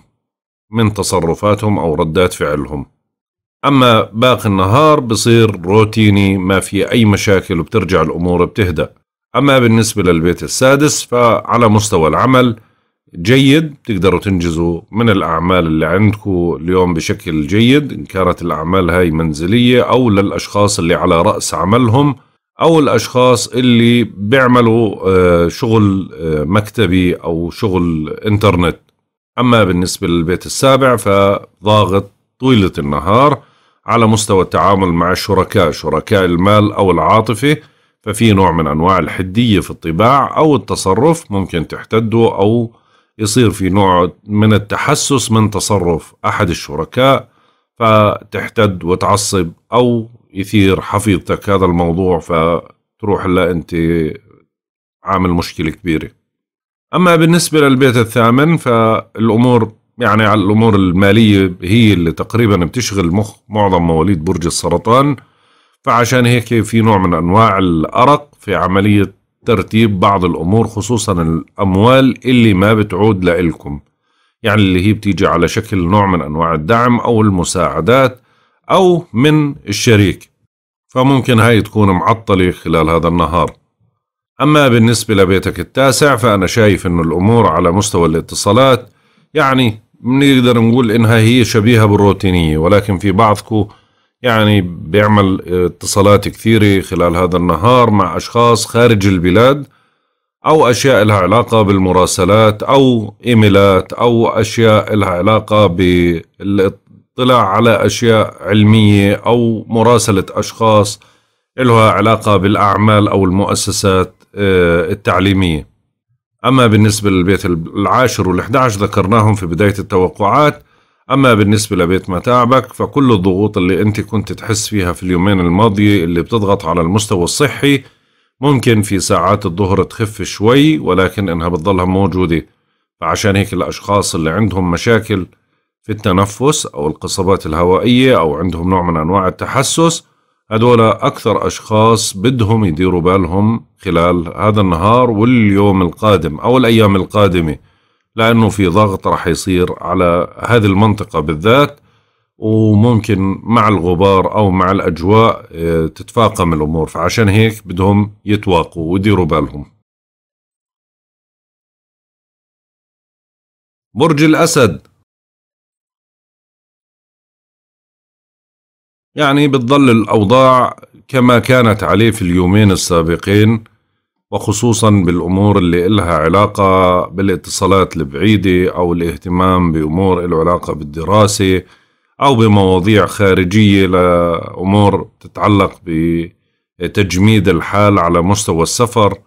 من تصرفاتهم أو ردات فعلهم أما باقي النهار بصير روتيني ما في أي مشاكل وبترجع الأمور بتهدأ أما بالنسبة للبيت السادس فعلى مستوى العمل جيد تقدروا تنجزوا من الأعمال اللي عندكم اليوم بشكل جيد إن كانت الأعمال هاي منزلية أو للأشخاص اللي على رأس عملهم او الاشخاص اللي بيعملوا آه، شغل آه، مكتبي او شغل انترنت اما بالنسبه للبيت السابع فضاغط طيله النهار على مستوى التعامل مع الشركاء شركاء المال او العاطفه ففي نوع من انواع الحديه في الطباع او التصرف ممكن تحتده او يصير في نوع من التحسس من تصرف احد الشركاء فتحتد وتعصب او يثير حفيظتك هذا الموضوع فتروح هلا انت عامل مشكله كبيره اما بالنسبه للبيت الثامن فالامور يعني على الامور الماليه هي اللي تقريبا بتشغل مخ معظم مواليد برج السرطان فعشان هيك في نوع من انواع الارق في عمليه ترتيب بعض الامور خصوصا الاموال اللي ما بتعود لإلكم يعني اللي هي بتيجي على شكل نوع من انواع الدعم او المساعدات أو من الشريك فممكن هاي تكون معطلة خلال هذا النهار أما بالنسبة لبيتك التاسع فأنا شايف أنه الأمور على مستوى الاتصالات يعني بنقدر نقول إنها هي شبيهة بالروتينية ولكن في بعضكو يعني بيعمل اتصالات كثيرة خلال هذا النهار مع أشخاص خارج البلاد أو أشياء لها علاقة بالمراسلات أو إيميلات أو أشياء لها علاقة بالاتصالات اطلاع على أشياء علمية أو مراسلة أشخاص إلها علاقة بالأعمال أو المؤسسات آه، التعليمية أما بالنسبة للبيت العاشر والإحداش ذكرناهم في بداية التوقعات أما بالنسبة لبيت متاعبك فكل الضغوط اللي أنت كنت تحس فيها في اليومين الماضية اللي بتضغط على المستوى الصحي ممكن في ساعات الظهر تخف شوي ولكن إنها بتضلها موجودة فعشان هيك الأشخاص اللي عندهم مشاكل في التنفس أو القصبات الهوائية أو عندهم نوع من أنواع التحسس هدول أكثر أشخاص بدهم يديروا بالهم خلال هذا النهار واليوم القادم أو الأيام القادمة لأنه في ضغط رح يصير على هذه المنطقة بالذات وممكن مع الغبار أو مع الأجواء آه، تتفاقم الأمور فعشان هيك بدهم يتواقوا ويديروا بالهم برج الأسد يعني بتظل الأوضاع كما كانت عليه في اليومين السابقين وخصوصا بالأمور اللي إلها علاقة بالاتصالات البعيدة أو الاهتمام بأمور العلاقة علاقة بالدراسة أو بمواضيع خارجية لأمور تتعلق بتجميد الحال على مستوى السفر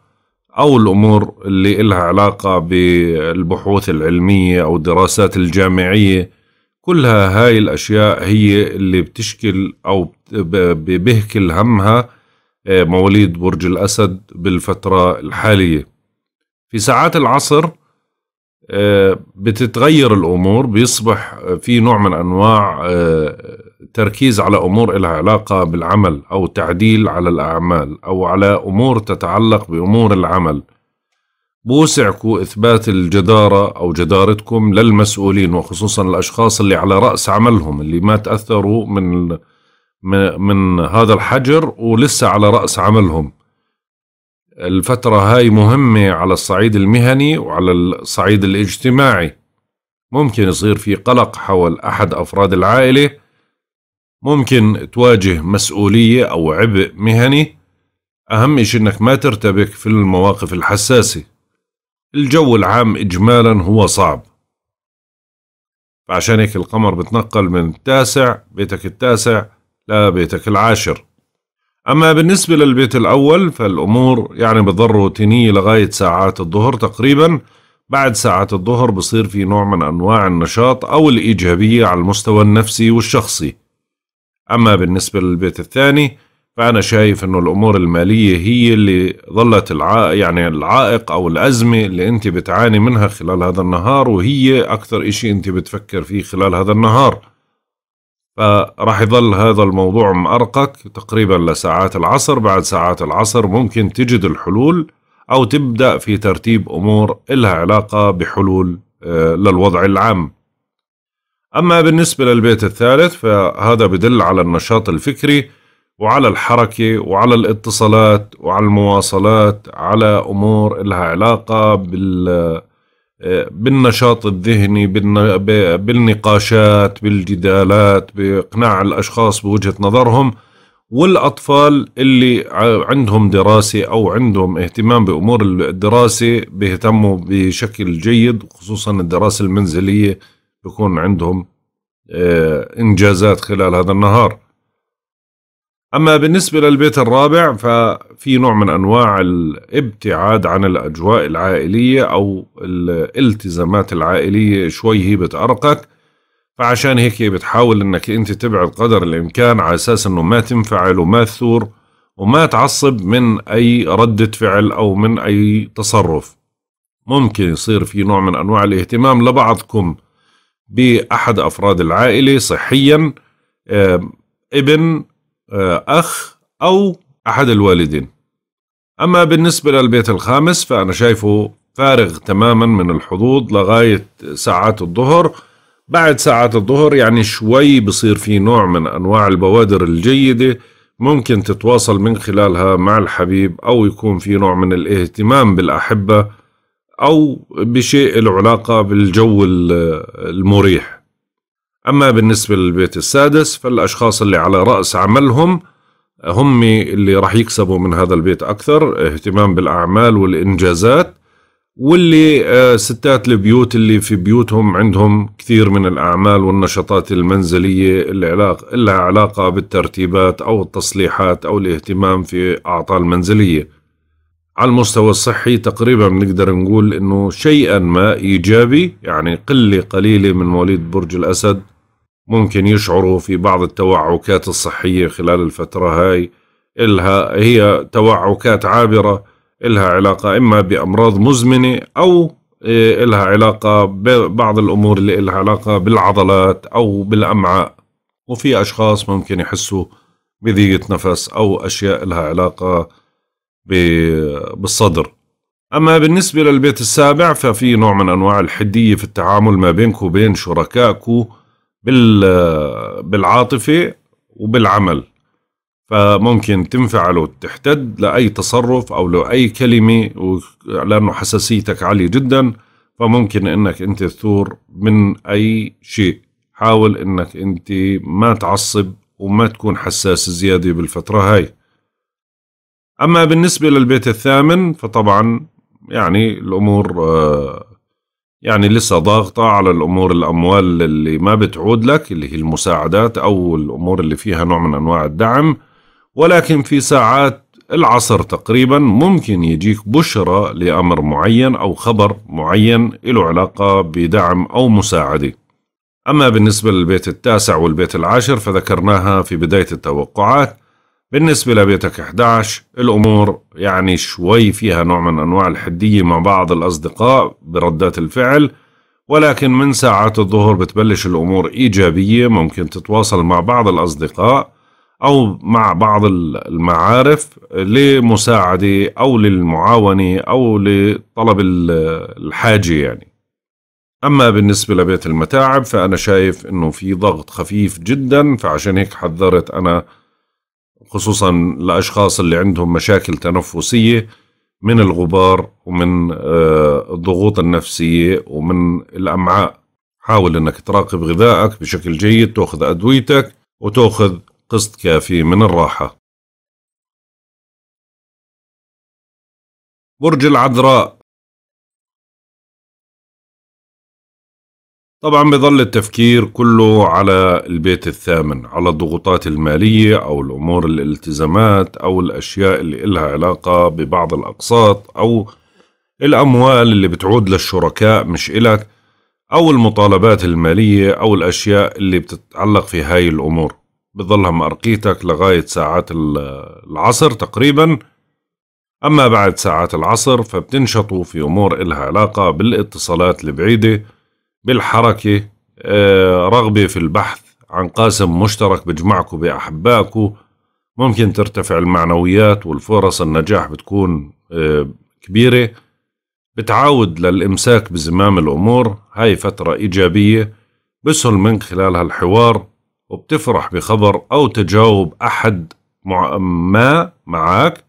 أو الأمور اللي إلها علاقة بالبحوث العلمية أو الدراسات الجامعية كلها هاي الأشياء هي اللي بتشكل أو بيهكل همها آه، مواليد برج الأسد بالفترة الحالية في ساعات العصر آه، بتتغير الأمور بيصبح في نوع من أنواع آه، تركيز على أمور لها علاقة بالعمل أو تعديل على الأعمال أو على أمور تتعلق بأمور العمل بوسعكم إثبات الجدارة أو جدارتكم للمسؤولين وخصوصا الأشخاص اللي على رأس عملهم اللي ما تأثروا من من هذا الحجر ولسه على رأس عملهم الفترة هاي مهمة على الصعيد المهني وعلى الصعيد الاجتماعي ممكن يصير في قلق حول أحد أفراد العائلة ممكن تواجه مسؤولية أو عبء مهني أهم شيء أنك ما ترتبك في المواقف الحساسة الجو العام إجمالا هو صعب فعشان هيك القمر بتنقل من التاسع بيتك التاسع لبيتك العاشر أما بالنسبة للبيت الأول فالأمور يعني بتضر روتينية لغاية ساعات الظهر تقريبا بعد ساعات الظهر بصير في نوع من أنواع النشاط أو الإيجابية على المستوى النفسي والشخصي أما بالنسبة للبيت الثاني فأنا شايف أنه الأمور المالية هي اللي ظلت الع... يعني العائق أو الأزمة اللي أنت بتعاني منها خلال هذا النهار وهي أكثر إشي أنت بتفكر فيه خلال هذا النهار فراح يظل هذا الموضوع مأرقك تقريبا لساعات العصر بعد ساعات العصر ممكن تجد الحلول أو تبدأ في ترتيب أمور إلها علاقة بحلول آه، للوضع العام أما بالنسبة للبيت الثالث فهذا بدل على النشاط الفكري وعلى الحركة وعلى الاتصالات وعلى المواصلات على أمور إلها علاقة بال بالنشاط الذهني بالنقاشات بالجدالات بإقناع الأشخاص بوجهة نظرهم والأطفال اللي عندهم دراسة أو عندهم اهتمام بأمور الدراسة بيهتموا بشكل جيد خصوصا الدراسة المنزلية بيكون عندهم آه، إنجازات خلال هذا النهار أما بالنسبة للبيت الرابع ففي نوع من أنواع الابتعاد عن الأجواء العائلية أو الالتزامات العائلية شوي هي بتأرقك فعشان هيك بتحاول انك انت تبعد قدر الامكان على اساس انه ما تنفعل وما تثور وما تعصب من اي ردة فعل او من اي تصرف ممكن يصير في نوع من انواع الاهتمام لبعضكم باحد افراد العائلة صحيا ابن آه، أخ أو أحد الوالدين أما بالنسبة للبيت الخامس فأنا شايفه فارغ تماما من الحظوظ لغاية ساعات الظهر بعد ساعات الظهر يعني شوي بصير في نوع من أنواع البوادر الجيدة ممكن تتواصل من خلالها مع الحبيب أو يكون في نوع من الاهتمام بالأحبة أو بشيء له علاقة بالجو المريح أما بالنسبة للبيت السادس فالأشخاص اللي على رأس عملهم هم اللي راح يكسبوا من هذا البيت أكثر اهتمام بالأعمال والإنجازات واللي آه، ستات البيوت اللي في بيوتهم عندهم كثير من الأعمال والنشاطات المنزلية اللي لها علاقة بالترتيبات أو التصليحات أو الاهتمام في أعطال منزلية على المستوى الصحي تقريبا بنقدر نقول انه شيئا ما ايجابي يعني قله قليله من مواليد برج الاسد ممكن يشعروا في بعض التوعكات الصحية خلال الفترة هاي إلها هي توعكات عابرة إلها علاقة إما بأمراض مزمنة أو آه، إلها علاقة ببعض الأمور اللي إلها علاقة بالعضلات أو بالأمعاء وفي أشخاص ممكن يحسوا بضيقة نفس أو أشياء إلها علاقة بالصدر أما بالنسبة للبيت السابع ففي نوع من أنواع الحدية في التعامل ما بينك وبين شركائك بالعاطفة وبالعمل فممكن تنفعله تحتد لأي تصرف أو لأي كلمة لأنه حساسيتك عالية جدا فممكن أنك أنت تثور من أي شيء حاول أنك أنت ما تعصب وما تكون حساس زيادة بالفترة هاي أما بالنسبة للبيت الثامن فطبعا يعني الأمور آه، يعني لسه ضاغطة على الأمور الأموال اللي ما بتعود لك اللي هي المساعدات أو الأمور اللي فيها نوع من أنواع الدعم ولكن في ساعات العصر تقريبا ممكن يجيك بشرة لأمر معين أو خبر معين له علاقة بدعم أو مساعدة أما بالنسبة للبيت التاسع والبيت العاشر فذكرناها في بداية التوقعات بالنسبة لبيتك 11 الأمور يعني شوي فيها نوع من أنواع الحدية مع بعض الأصدقاء بردات الفعل ولكن من ساعات الظهر بتبلش الأمور إيجابية ممكن تتواصل مع بعض الأصدقاء أو مع بعض المعارف لمساعدة أو للمعاونة أو لطلب الحاجة يعني أما بالنسبة لبيت المتاعب فأنا شايف أنه في ضغط خفيف جدا فعشان هيك حذرت أنا خصوصا لأشخاص اللي عندهم مشاكل تنفسية من الغبار ومن آه، الضغوط النفسية ومن الأمعاء حاول أنك تراقب غذائك بشكل جيد تأخذ أدويتك وتأخذ قسط كافي من الراحة برج العذراء طبعا بظل التفكير كله على البيت الثامن على الضغوطات المالية أو الأمور الالتزامات أو الأشياء اللي إلها علاقة ببعض الأقساط أو الأموال اللي بتعود للشركاء مش إلك أو المطالبات المالية أو الأشياء اللي بتتعلق في هاي الأمور بظلها مأرقيتك لغاية ساعات العصر تقريبا أما بعد ساعات العصر فبتنشطوا في أمور إلها علاقة بالاتصالات البعيدة بالحركة آه، رغبة في البحث عن قاسم مشترك بجمعك بأحبائكم ممكن ترتفع المعنويات والفرص النجاح بتكون آه، كبيرة بتعاود للإمساك بزمام الأمور هاي فترة إيجابية بسهل من خلالها الحوار وبتفرح بخبر أو تجاوب أحد ما معك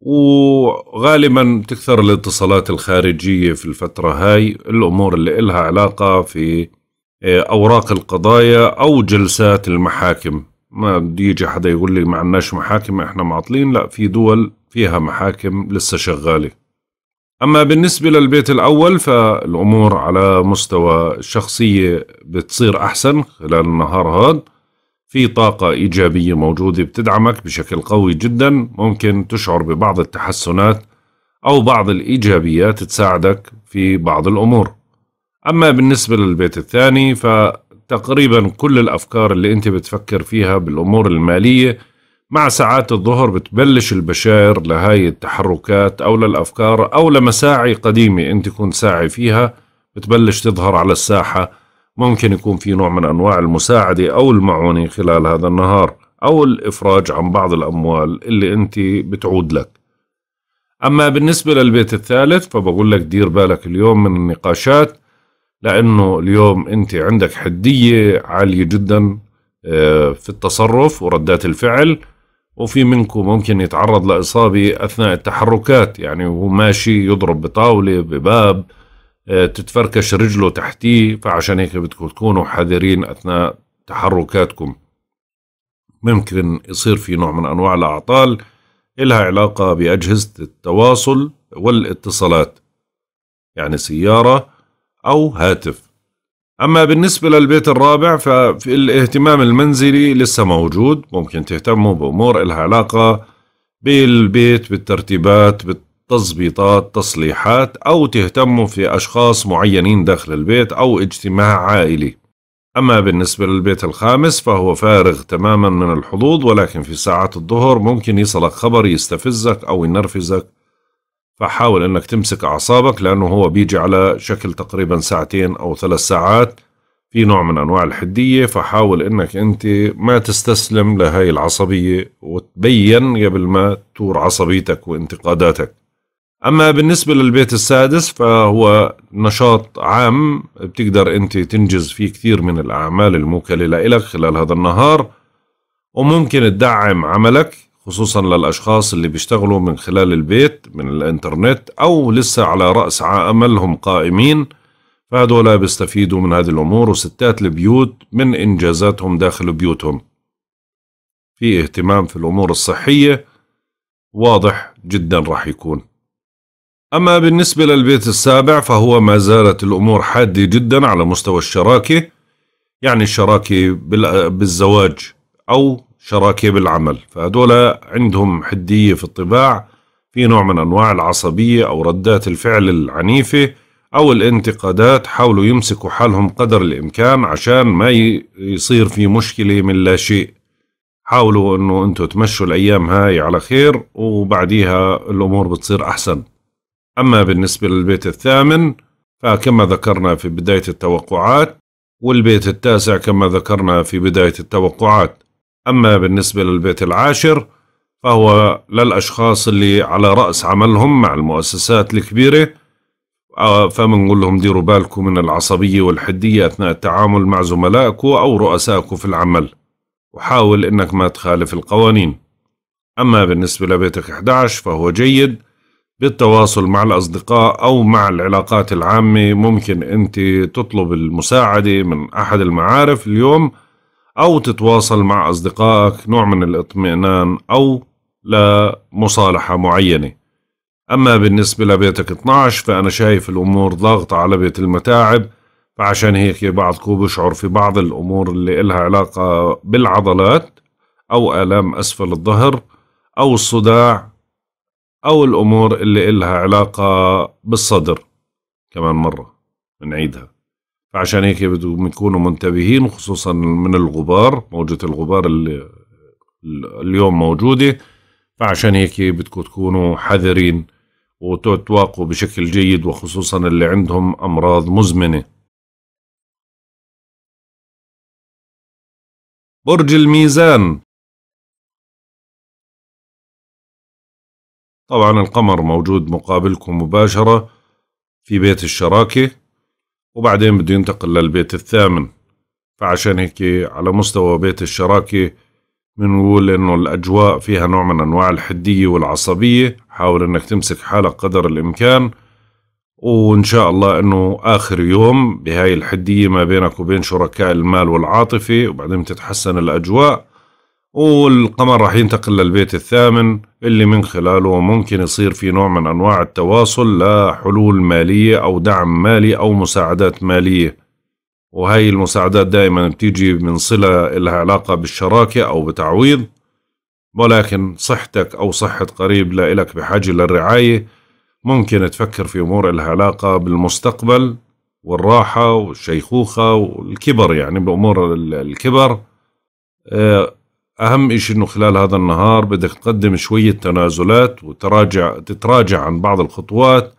وغالبا بتكثر الاتصالات الخارجية في الفترة هاي الأمور اللي إلها علاقة في آه، أوراق القضايا أو جلسات المحاكم ما بدي يجي حدا يقول لي ما عناش محاكم احنا معطلين لا في دول فيها محاكم لسه شغالة أما بالنسبة للبيت الأول فالأمور على مستوى الشخصية بتصير أحسن خلال النهار هذا في طاقة إيجابية موجودة بتدعمك بشكل قوي جدا ممكن تشعر ببعض التحسنات أو بعض الإيجابيات تساعدك في بعض الأمور أما بالنسبة للبيت الثاني فتقريبا كل الأفكار اللي أنت بتفكر فيها بالأمور المالية مع ساعات الظهر بتبلش البشائر لهاي التحركات أو للأفكار أو لمساعي قديمة أنت كنت ساعي فيها بتبلش تظهر على الساحة ممكن يكون في نوع من أنواع المساعدة أو المعونة خلال هذا النهار أو الإفراج عن بعض الأموال اللي أنت بتعود لك أما بالنسبة للبيت الثالث فبقول لك دير بالك اليوم من النقاشات لأنه اليوم أنت عندك حدية عالية جدا آه، في التصرف وردات الفعل وفي منكم ممكن يتعرض لإصابة أثناء التحركات يعني وهو ماشي يضرب بطاولة بباب تتفركش رجله تحتيه فعشان هيك بدكم تكونوا حذرين أثناء تحركاتكم ممكن يصير في نوع من أنواع الأعطال إلها علاقة بأجهزة التواصل والاتصالات يعني سيارة أو هاتف أما بالنسبة للبيت الرابع الاهتمام المنزلي لسه موجود ممكن تهتموا بأمور إلها علاقة بالبيت بالترتيبات تظبيطات تصليحات أو تهتموا في أشخاص معينين داخل البيت أو اجتماع عائلي أما بالنسبة للبيت الخامس فهو فارغ تماما من الحظوظ ولكن في ساعات الظهر ممكن يصلك خبر يستفزك أو ينرفزك فحاول أنك تمسك أعصابك لأنه هو بيجي على شكل تقريبا ساعتين أو ثلاث ساعات في نوع من أنواع الحدية فحاول أنك أنت ما تستسلم لهاي العصبية وتبين قبل ما تور عصبيتك وانتقاداتك أما بالنسبة للبيت السادس فهو نشاط عام بتقدر أنت تنجز فيه كثير من الأعمال الموكلة لك خلال هذا النهار وممكن تدعم عملك خصوصا للأشخاص اللي بيشتغلوا من خلال البيت من الإنترنت أو لسه على رأس عملهم قائمين فهدول بيستفيدوا من هذه الأمور وستات البيوت من إنجازاتهم داخل بيوتهم في اهتمام في الأمور الصحية واضح جدا راح يكون أما بالنسبة للبيت السابع فهو ما زالت الأمور حادة جدا على مستوى الشراكة يعني الشراكة بالزواج أو شراكة بالعمل فهدول عندهم حدية في الطباع في نوع من أنواع العصبية أو ردات الفعل العنيفة أو الانتقادات حاولوا يمسكوا حالهم قدر الإمكان عشان ما يصير في مشكلة من لا شيء حاولوا أنه أنتوا تمشوا الأيام هاي على خير وبعديها الأمور بتصير أحسن أما بالنسبة للبيت الثامن فكما ذكرنا في بداية التوقعات والبيت التاسع كما ذكرنا في بداية التوقعات أما بالنسبة للبيت العاشر فهو للأشخاص اللي على رأس عملهم مع المؤسسات الكبيرة آه، فمنقول لهم ديروا بالكم من العصبية والحدية أثناء التعامل مع زملائك أو رؤسائك في العمل وحاول أنك ما تخالف القوانين أما بالنسبة لبيتك 11 فهو جيد بالتواصل مع الأصدقاء أو مع العلاقات العامة ممكن أنت تطلب المساعدة من أحد المعارف اليوم أو تتواصل مع أصدقائك نوع من الاطمئنان أو لمصالحة معينة أما بالنسبة لبيتك 12 فأنا شايف الأمور ضاغطة على بيت المتاعب فعشان هيك بعضكم بشعر في بعض الأمور اللي إلها علاقة بالعضلات أو آلام أسفل الظهر أو الصداع أو الأمور اللي إلها علاقة بالصدر كمان مرة بنعيدها فعشان هيك بدهم يكونوا منتبهين وخصوصا من الغبار موجة الغبار اللي اليوم موجودة فعشان هيك بدكم تكونوا حذرين وتتواقوا بشكل جيد وخصوصا اللي عندهم أمراض مزمنة برج الميزان طبعا القمر موجود مقابلكم مباشرة في بيت الشراكة وبعدين بده ينتقل للبيت الثامن فعشان هيك على مستوى بيت الشراكة بنقول إنه الأجواء فيها نوع من أنواع الحدية والعصبية حاول إنك تمسك حالك قدر الإمكان وإن شاء الله إنه آخر يوم بهاي الحدية ما بينك وبين شركاء المال والعاطفة وبعدين تتحسن الأجواء والقمر راح ينتقل للبيت الثامن اللي من خلاله ممكن يصير في نوع من أنواع التواصل لحلول مالية أو دعم مالي أو مساعدات مالية وهي المساعدات دائما بتيجي من صلة لها علاقة بالشراكة أو بتعويض ولكن صحتك أو صحة قريب لإلك بحاجة للرعاية ممكن تفكر في أمور لها علاقة بالمستقبل والراحة والشيخوخة والكبر يعني بأمور الكبر آه، أهم إشي إنه خلال هذا النهار بدك تقدم شوية تنازلات وتراجع تتراجع عن بعض الخطوات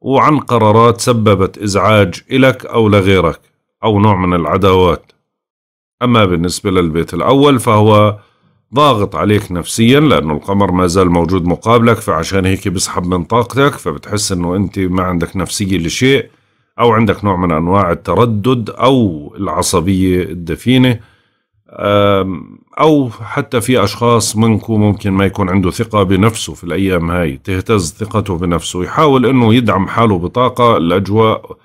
وعن قرارات سببت إزعاج إلك أو لغيرك أو نوع من العداوات أما بالنسبة للبيت الأول فهو ضاغط عليك نفسيا لأنه القمر ما زال موجود مقابلك فعشان هيك بسحب من طاقتك فبتحس أنه أنت ما عندك نفسية لشيء أو عندك نوع من أنواع التردد أو العصبية الدفينة أو حتى في أشخاص منكم ممكن ما يكون عنده ثقة بنفسه في الأيام هاي تهتز ثقته بنفسه يحاول أنه يدعم حاله بطاقة الأجواء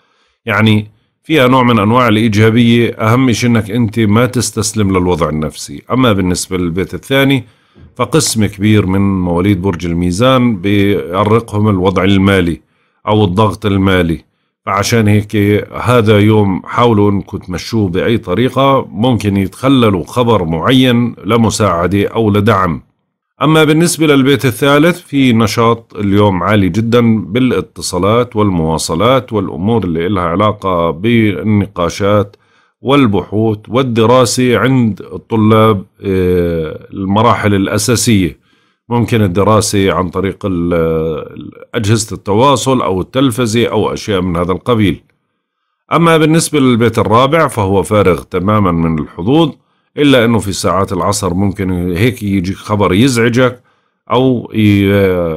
يعني فيها نوع من أنواع الإيجابية أهم شيء أنك أنت ما تستسلم للوضع النفسي أما بالنسبة للبيت الثاني فقسم كبير من مواليد برج الميزان بيعرقهم الوضع المالي أو الضغط المالي فعشان هيك هذا يوم حاولوا انكم تمشوه باي طريقه ممكن يتخللوا خبر معين لمساعده او لدعم. اما بالنسبه للبيت الثالث في نشاط اليوم عالي جدا بالاتصالات والمواصلات والامور اللي لها علاقه بالنقاشات والبحوث والدراسه عند الطلاب آه، المراحل الاساسيه. ممكن الدراسة عن طريق أجهزة التواصل أو التلفزة أو أشياء من هذا القبيل أما بالنسبة للبيت الرابع فهو فارغ تماما من الحظوظ إلا أنه في ساعات العصر ممكن هيك يجيك خبر يزعجك أو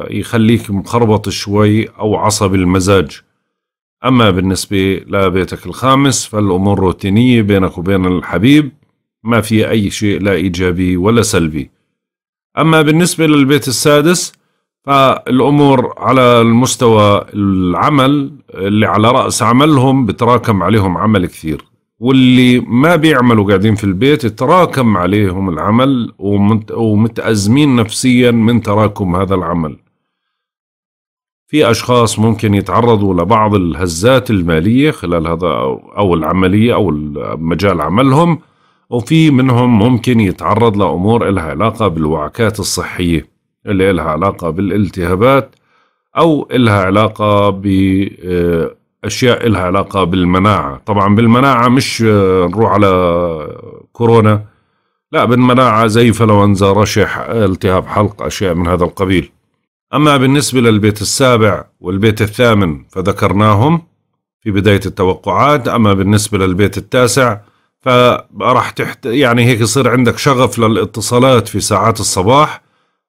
يخليك مخربط شوي أو عصب المزاج أما بالنسبة لبيتك الخامس فالأمور روتينية بينك وبين الحبيب ما في أي شيء لا إيجابي ولا سلبي أما بالنسبة للبيت السادس فالأمور على المستوى العمل اللي على رأس عملهم بتراكم عليهم عمل كثير واللي ما بيعملوا قاعدين في البيت تراكم عليهم العمل ومتأزمين نفسيا من تراكم هذا العمل في أشخاص ممكن يتعرضوا لبعض الهزات المالية خلال هذا أو العملية أو مجال عملهم وفي منهم ممكن يتعرض لأمور إلها علاقة بالوعكات الصحية اللي إلها علاقة بالالتهابات أو إلها علاقة بأشياء آه، إلها علاقة بالمناعة طبعا بالمناعة مش آه، نروح على كورونا لا بالمناعة زي فلونزا رشح التهاب حلق أشياء من هذا القبيل أما بالنسبة للبيت السابع والبيت الثامن فذكرناهم في بداية التوقعات أما بالنسبة للبيت التاسع فراح تحت يعني هيك يصير عندك شغف للاتصالات في ساعات الصباح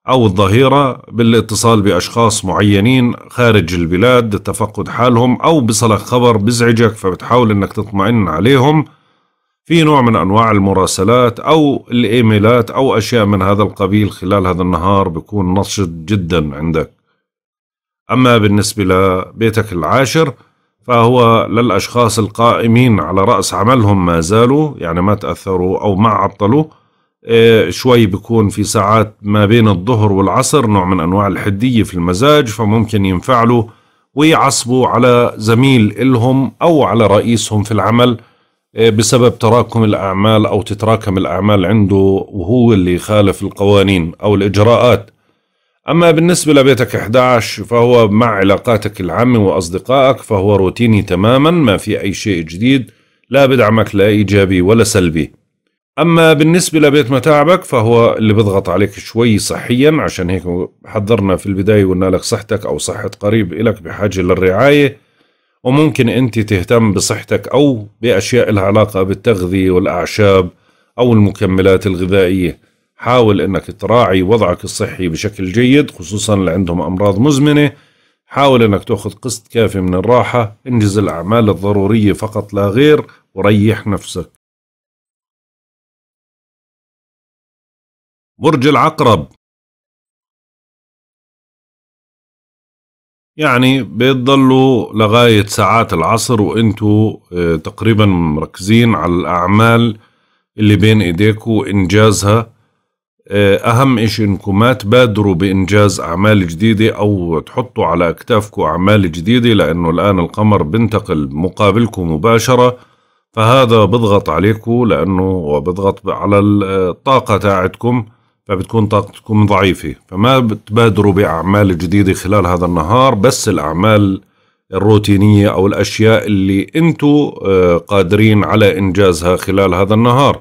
أو الظهيرة بالاتصال بأشخاص معينين خارج البلاد تفقد حالهم أو بصلك خبر بزعجك فبتحاول أنك تطمئن عليهم في نوع من أنواع المراسلات أو الإيميلات أو أشياء من هذا القبيل خلال هذا النهار بيكون نشط جدا عندك أما بالنسبة لبيتك العاشر فهو للأشخاص القائمين على رأس عملهم ما زالوا يعني ما تأثروا أو ما عطلوا إيه، شوي بيكون في ساعات ما بين الظهر والعصر نوع من أنواع الحدية في المزاج فممكن ينفعلوا ويعصبوا على زميل إلهم أو على رئيسهم في العمل إيه، بسبب تراكم الأعمال أو تتراكم الأعمال عنده وهو اللي يخالف القوانين أو الإجراءات أما بالنسبة لبيتك 11 فهو مع علاقاتك العامة وأصدقائك فهو روتيني تماما ما في أي شيء جديد لا بدعمك لا إيجابي ولا سلبي أما بالنسبة لبيت متاعبك فهو اللي بضغط عليك شوي صحيا عشان هيك حذرنا في البداية وقلنا لك صحتك أو صحة قريب إلك بحاجة للرعاية وممكن أنت تهتم بصحتك أو بأشياء لها علاقة بالتغذية والأعشاب أو المكملات الغذائية حاول انك تراعي وضعك الصحي بشكل جيد خصوصا اللي عندهم امراض مزمنه حاول انك تاخذ قسط كافي من الراحه انجز الاعمال الضروريه فقط لا غير وريح نفسك برج العقرب يعني بيضلوا لغاية ساعات العصر وانتوا آه، تقريبا مركزين على الأعمال اللي بين ايديكوا إنجازها آه، أهم إشي إنكم ما تبادروا بإنجاز أعمال جديدة أو تحطوا على أكتافكم أعمال جديدة لأنه الآن القمر بنتقل مقابلكم مباشرة فهذا بضغط عليكم لأنه وبضغط على الطاقة تاعتكم فبتكون طاقتكم ضعيفة فما بتبادروا بأعمال جديدة خلال هذا النهار بس الأعمال الروتينية أو الأشياء اللي أنتوا آه، قادرين على إنجازها خلال هذا النهار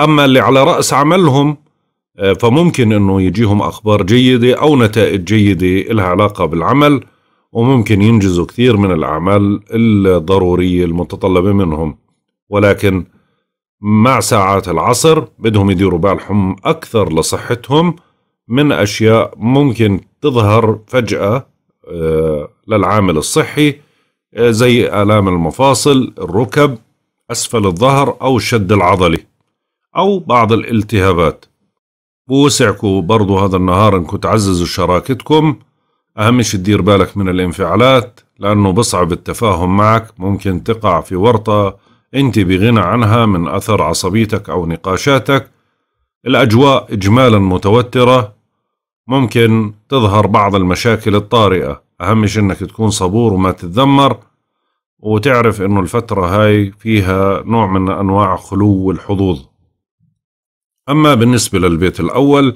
أما اللي على رأس عملهم آه، فممكن انه يجيهم اخبار جيده او نتائج جيده لها علاقه بالعمل وممكن ينجزوا كثير من الاعمال الضروريه المتطلبه منهم ولكن مع ساعات العصر بدهم يديروا بالهم اكثر لصحتهم من اشياء ممكن تظهر فجاه آه، للعامل الصحي آه، زي الام المفاصل الركب اسفل الظهر او الشد العضلي او بعض الالتهابات ووسعكم برضو هذا النهار انكم تعززوا شراكتكم اهم شي تدير بالك من الانفعالات لانه بصعب التفاهم معك ممكن تقع في ورطة انت بغنى عنها من اثر عصبيتك او نقاشاتك الاجواء اجمالا متوترة ممكن تظهر بعض المشاكل الطارئة اهم شي انك تكون صبور وما تتذمر وتعرف انه الفترة هاي فيها نوع من انواع خلو الحظوظ أما بالنسبة للبيت الأول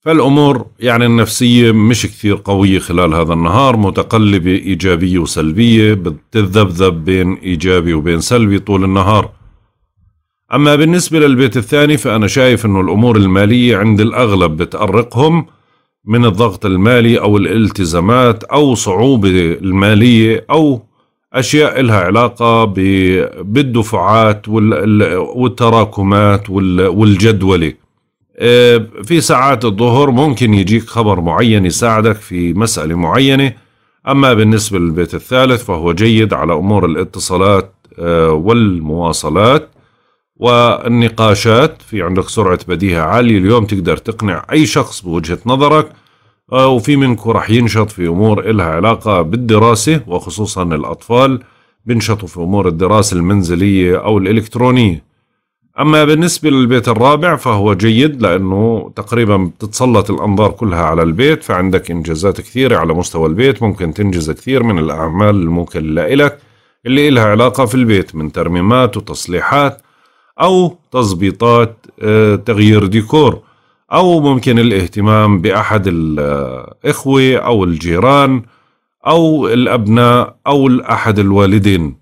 فالأمور يعني النفسية مش كثير قوية خلال هذا النهار متقلبة إيجابية وسلبية بتذبذب بين إيجابي وبين سلبي طول النهار أما بالنسبة للبيت الثاني فأنا شايف أنه الأمور المالية عند الأغلب بتأرقهم من الضغط المالي أو الالتزامات أو صعوبة المالية أو أشياء لها علاقة بالدفعات والتراكمات والجدولة آه، في ساعات الظهر ممكن يجيك خبر معين يساعدك في مسألة معينة أما بالنسبة للبيت الثالث فهو جيد على أمور الاتصالات آه، والمواصلات والنقاشات في عندك سرعة بديهة عالية اليوم تقدر تقنع أي شخص بوجهة نظرك آه، وفي منكم رح ينشط في أمور إلها علاقة بالدراسة وخصوصا الأطفال بينشطوا في أمور الدراسة المنزلية أو الإلكترونية أما بالنسبة للبيت الرابع فهو جيد لأنه تقريبا بتتسلط الأنظار كلها على البيت فعندك إنجازات كثيرة على مستوى البيت ممكن تنجز كثير من الأعمال الموكلة لك اللي إلها علاقة في البيت من ترميمات وتصليحات أو تظبيطات آه، تغيير ديكور أو ممكن الاهتمام بأحد الإخوة أو الجيران أو الأبناء أو أحد الوالدين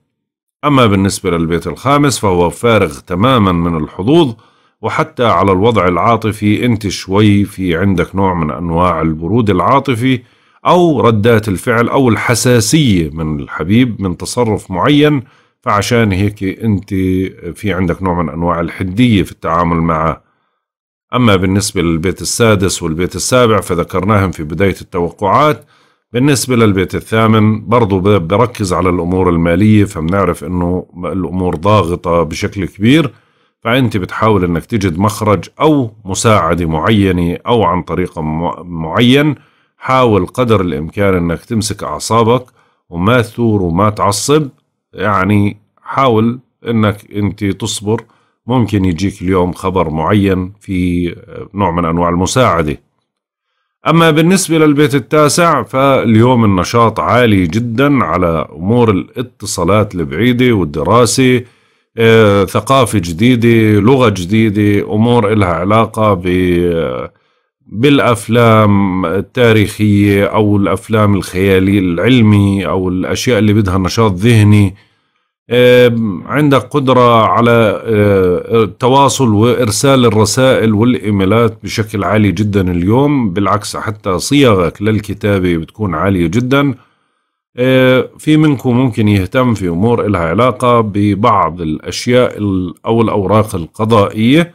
أما بالنسبة للبيت الخامس فهو فارغ تماما من الحظوظ وحتى على الوضع العاطفي أنت شوي في عندك نوع من أنواع البرود العاطفي أو ردات الفعل أو الحساسية من الحبيب من تصرف معين فعشان هيك أنت في عندك نوع من أنواع الحدية في التعامل معه أما بالنسبة للبيت السادس والبيت السابع فذكرناهم في بداية التوقعات بالنسبة للبيت الثامن برضو بركز على الأمور المالية فبنعرف أنه الأمور ضاغطة بشكل كبير فأنت بتحاول أنك تجد مخرج أو مساعدة معينة أو عن طريق معين حاول قدر الإمكان أنك تمسك أعصابك وما تثور وما تعصب يعني حاول أنك أنت تصبر ممكن يجيك اليوم خبر معين في نوع من انواع المساعده اما بالنسبه للبيت التاسع فاليوم النشاط عالي جدا على امور الاتصالات البعيده والدراسه آه، ثقافه جديده لغه جديده امور لها علاقه ب بالافلام التاريخيه او الافلام الخياليه العلمي او الاشياء اللي بدها نشاط ذهني عندك قدرة على آه، التواصل وإرسال الرسائل والإيميلات بشكل عالي جدا اليوم بالعكس حتى صيغك للكتابة بتكون عالية جدا آه، في منكم ممكن يهتم في أمور إلها علاقة ببعض الأشياء أو الأوراق القضائية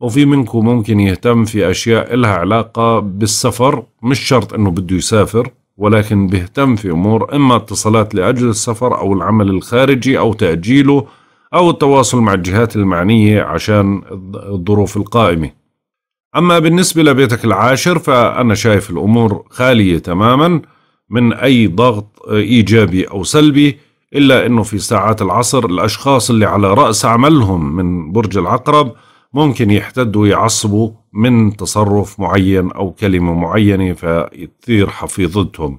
وفي منكم ممكن يهتم في أشياء إلها علاقة بالسفر مش شرط أنه بده يسافر ولكن بيهتم في أمور إما اتصالات لأجل السفر أو العمل الخارجي أو تأجيله أو التواصل مع الجهات المعنية عشان الظروف القائمة أما بالنسبة لبيتك العاشر فأنا شايف الأمور خالية تماما من أي ضغط إيجابي أو سلبي إلا أنه في ساعات العصر الأشخاص اللي على رأس عملهم من برج العقرب ممكن يحتدوا يعصبوا من تصرف معين أو كلمة معينة فيثير حفيظتهم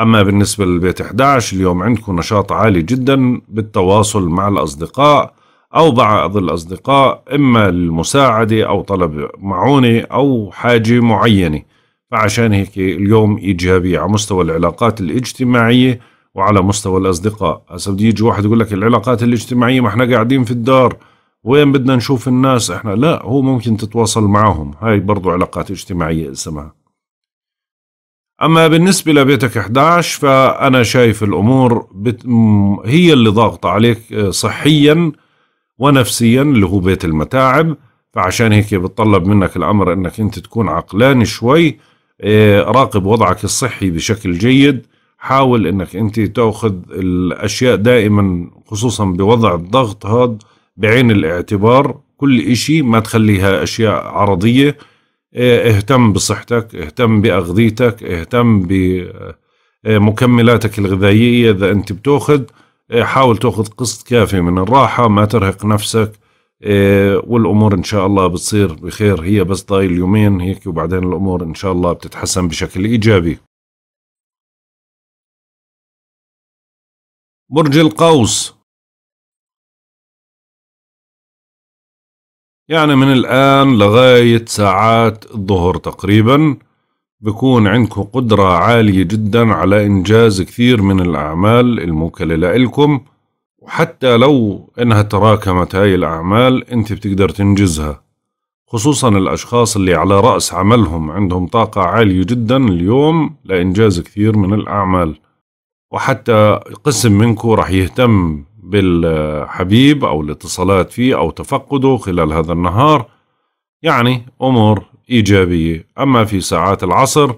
أما بالنسبة للبيت 11 اليوم عندكم نشاط عالي جدا بالتواصل مع الأصدقاء أو بعض الأصدقاء إما للمساعدة أو طلب معونة أو حاجة معينة فعشان هيك اليوم إيجابي على مستوى العلاقات الاجتماعية وعلى مستوى الأصدقاء هسا بده يجي واحد يقول لك العلاقات الاجتماعية ما احنا قاعدين في الدار وين بدنا نشوف الناس احنا لا هو ممكن تتواصل معهم هاي برضو علاقات اجتماعية اسمها أما بالنسبة لبيتك 11 فأنا شايف الأمور بت... هي اللي ضاغطة عليك آه، صحيا ونفسيا اللي هو بيت المتاعب فعشان هيك بتطلب منك الأمر أنك أنت تكون عقلاني شوي آه، راقب وضعك الصحي بشكل جيد حاول أنك أنت تأخذ الأشياء دائما خصوصا بوضع الضغط هذا بعين الاعتبار كل إشي ما تخليها أشياء عرضية إيه، اهتم بصحتك اهتم بأغذيتك اهتم بمكملاتك إيه، الغذائية إذا أنت بتأخذ إيه، حاول تأخذ قسط كافي من الراحة ما ترهق نفسك والأمور إن شاء الله بتصير بخير هي بس ضايل يومين هيك وبعدين الأمور إن شاء الله بتتحسن بشكل إيجابي برج القوس يعني من الآن لغاية ساعات الظهر تقريبا بكون عندكم قدرة عالية جدا على إنجاز كثير من الأعمال الموكلة لإلكم وحتى لو إنها تراكمت هاي الأعمال أنت بتقدر تنجزها خصوصا الأشخاص اللي على رأس عملهم عندهم طاقة عالية جدا اليوم لإنجاز كثير من الأعمال وحتى قسم منكم رح يهتم بالحبيب أو الاتصالات فيه أو تفقده خلال هذا النهار يعني أمور إيجابية أما في ساعات العصر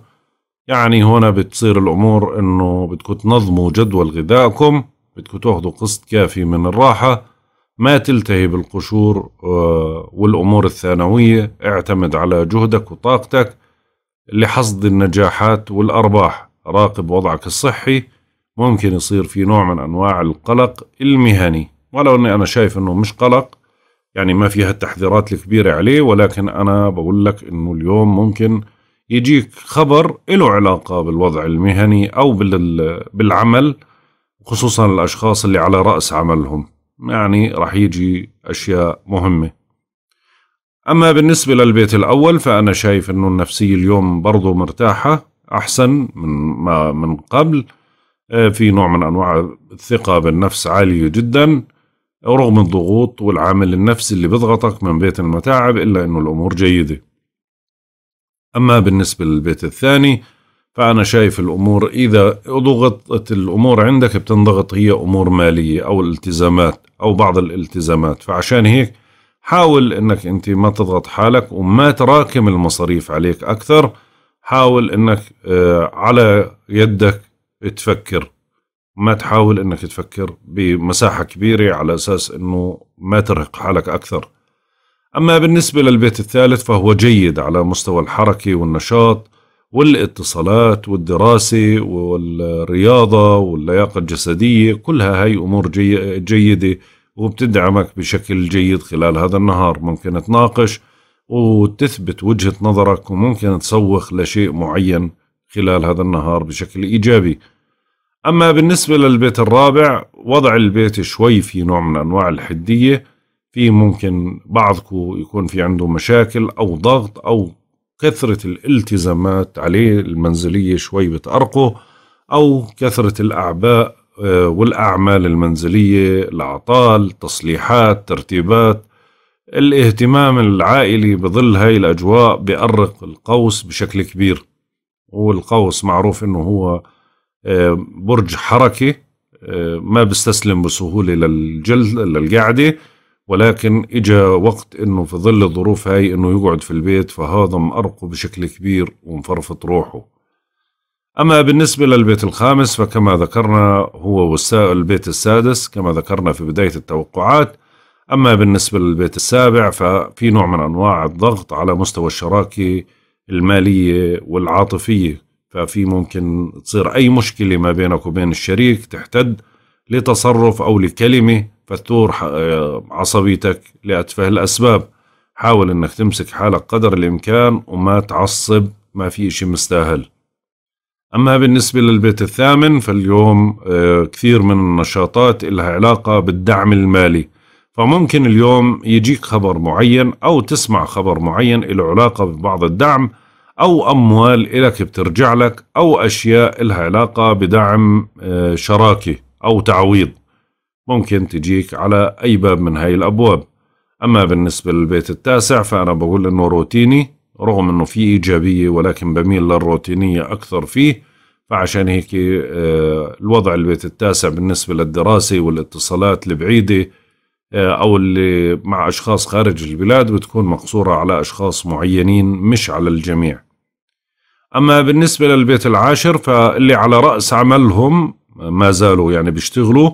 يعني هنا بتصير الأمور أنه بدكم تنظموا جدول غذائكم بدكم تاخذوا قسط كافي من الراحة ما تلتهي بالقشور آه، والأمور الثانوية اعتمد على جهدك وطاقتك لحصد النجاحات والأرباح راقب وضعك الصحي ممكن يصير في نوع من أنواع القلق المهني ولو أني أنا شايف أنه مش قلق يعني ما فيها التحذيرات الكبيرة عليه ولكن أنا بقول لك أنه اليوم ممكن يجيك خبر له علاقة بالوضع المهني أو بالعمل خصوصا الأشخاص اللي على رأس عملهم يعني راح يجي أشياء مهمة أما بالنسبة للبيت الأول فأنا شايف أنه النفسية اليوم برضو مرتاحة أحسن من ما من قبل آه، في نوع من أنواع الثقة بالنفس عالية جدا رغم الضغوط والعامل النفسي اللي بيضغطك من بيت المتاعب إلا أنه الأمور جيدة أما بالنسبة للبيت الثاني فأنا شايف الأمور إذا ضغطت الأمور عندك بتنضغط هي أمور مالية أو الالتزامات أو بعض الالتزامات فعشان هيك حاول أنك أنت ما تضغط حالك وما تراكم المصاريف عليك أكثر حاول أنك آه، على يدك تفكر ما تحاول انك تفكر بمساحه كبيره على اساس انه ما ترهق حالك اكثر اما بالنسبه للبيت الثالث فهو جيد على مستوى الحركه والنشاط والاتصالات والدراسه والرياضه واللياقه الجسديه كلها هي امور جي جيده وبتدعمك بشكل جيد خلال هذا النهار ممكن تناقش وتثبت وجهه نظرك وممكن تسوخ لشيء معين خلال هذا النهار بشكل إيجابي أما بالنسبة للبيت الرابع وضع البيت شوي في نوع من أنواع الحدية في ممكن بعضكم يكون في عنده مشاكل أو ضغط أو كثرة الالتزامات عليه المنزلية شوي بتأرقه أو كثرة الأعباء آه، والأعمال المنزلية العطال تصليحات ترتيبات الاهتمام العائلي بظل هاي الأجواء بأرق القوس بشكل كبير والقوس معروف انه هو آه، برج حركي آه، ما بيستسلم بسهوله للجلد للقعده ولكن اجى وقت انه في ظل الظروف هاي انه يقعد في البيت فهذا مأرقه بشكل كبير ومفرفط روحه اما بالنسبه للبيت الخامس فكما ذكرنا هو البيت السادس كما ذكرنا في بدايه التوقعات اما بالنسبه للبيت السابع ففي نوع من انواع الضغط على مستوى الشراكه الماليه والعاطفيه ففي ممكن تصير اي مشكله ما بينك وبين الشريك تحتد لتصرف او لكلمه فتثور عصبيتك لاتفه الاسباب حاول انك تمسك حالك قدر الامكان وما تعصب ما في اشي مستاهل أما بالنسبة للبيت الثامن فاليوم آه، كثير من النشاطات إلها علاقة بالدعم المالي فممكن اليوم يجيك خبر معين أو تسمع خبر معين له علاقة ببعض الدعم أو أموال إلك بترجع لك أو أشياء إلها علاقة بدعم آه، شراكة أو تعويض ممكن تجيك على أي باب من هاي الأبواب أما بالنسبة للبيت التاسع فأنا بقول إنه روتيني رغم إنه في إيجابية ولكن بميل للروتينية أكثر فيه فعشان هيك آه، الوضع البيت التاسع بالنسبة للدراسة والاتصالات البعيدة آه، او اللي مع اشخاص خارج البلاد بتكون مقصوره على اشخاص معينين مش على الجميع. اما بالنسبه للبيت العاشر فاللي على راس عملهم ما زالوا يعني بيشتغلوا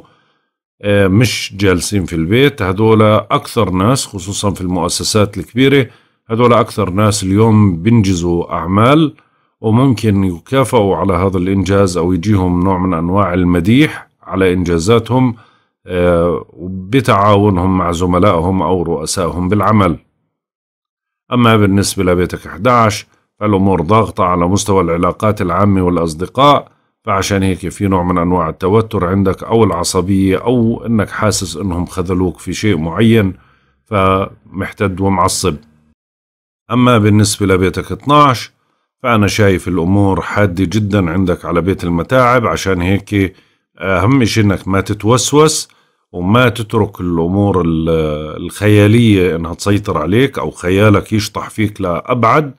آه، مش جالسين في البيت هذول اكثر ناس خصوصا في المؤسسات الكبيره هذول اكثر ناس اليوم بينجزوا اعمال وممكن يكافئوا على هذا الانجاز او يجيهم نوع من انواع المديح على انجازاتهم آه، بتعاونهم مع زملائهم أو رؤسائهم بالعمل أما بالنسبة لبيتك 11 فالأمور ضاغطة على مستوى العلاقات العامة والأصدقاء فعشان هيك في نوع من أنواع التوتر عندك أو العصبية أو أنك حاسس أنهم خذلوك في شيء معين فمحتد ومعصب أما بالنسبة لبيتك 12 فأنا شايف الأمور حادة جدا عندك على بيت المتاعب عشان هيك أهم شيء أنك ما تتوسوس وما تترك الامور الخياليه انها تسيطر عليك او خيالك يشطح فيك لابعد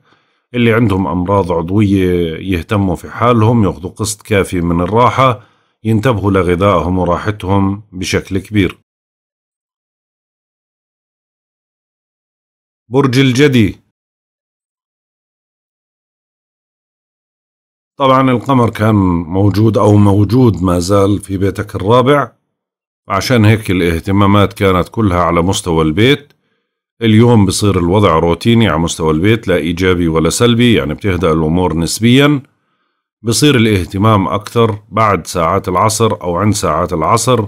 اللي عندهم امراض عضويه يهتموا في حالهم ياخذوا قسط كافي من الراحه ينتبهوا لغذائهم وراحتهم بشكل كبير برج الجدي طبعا القمر كان موجود او موجود ما زال في بيتك الرابع وعشان هيك الاهتمامات كانت كلها على مستوى البيت اليوم بصير الوضع روتيني على مستوى البيت لا إيجابي ولا سلبي يعني بتهدأ الأمور نسبيا بصير الاهتمام أكثر بعد ساعات العصر أو عند ساعات العصر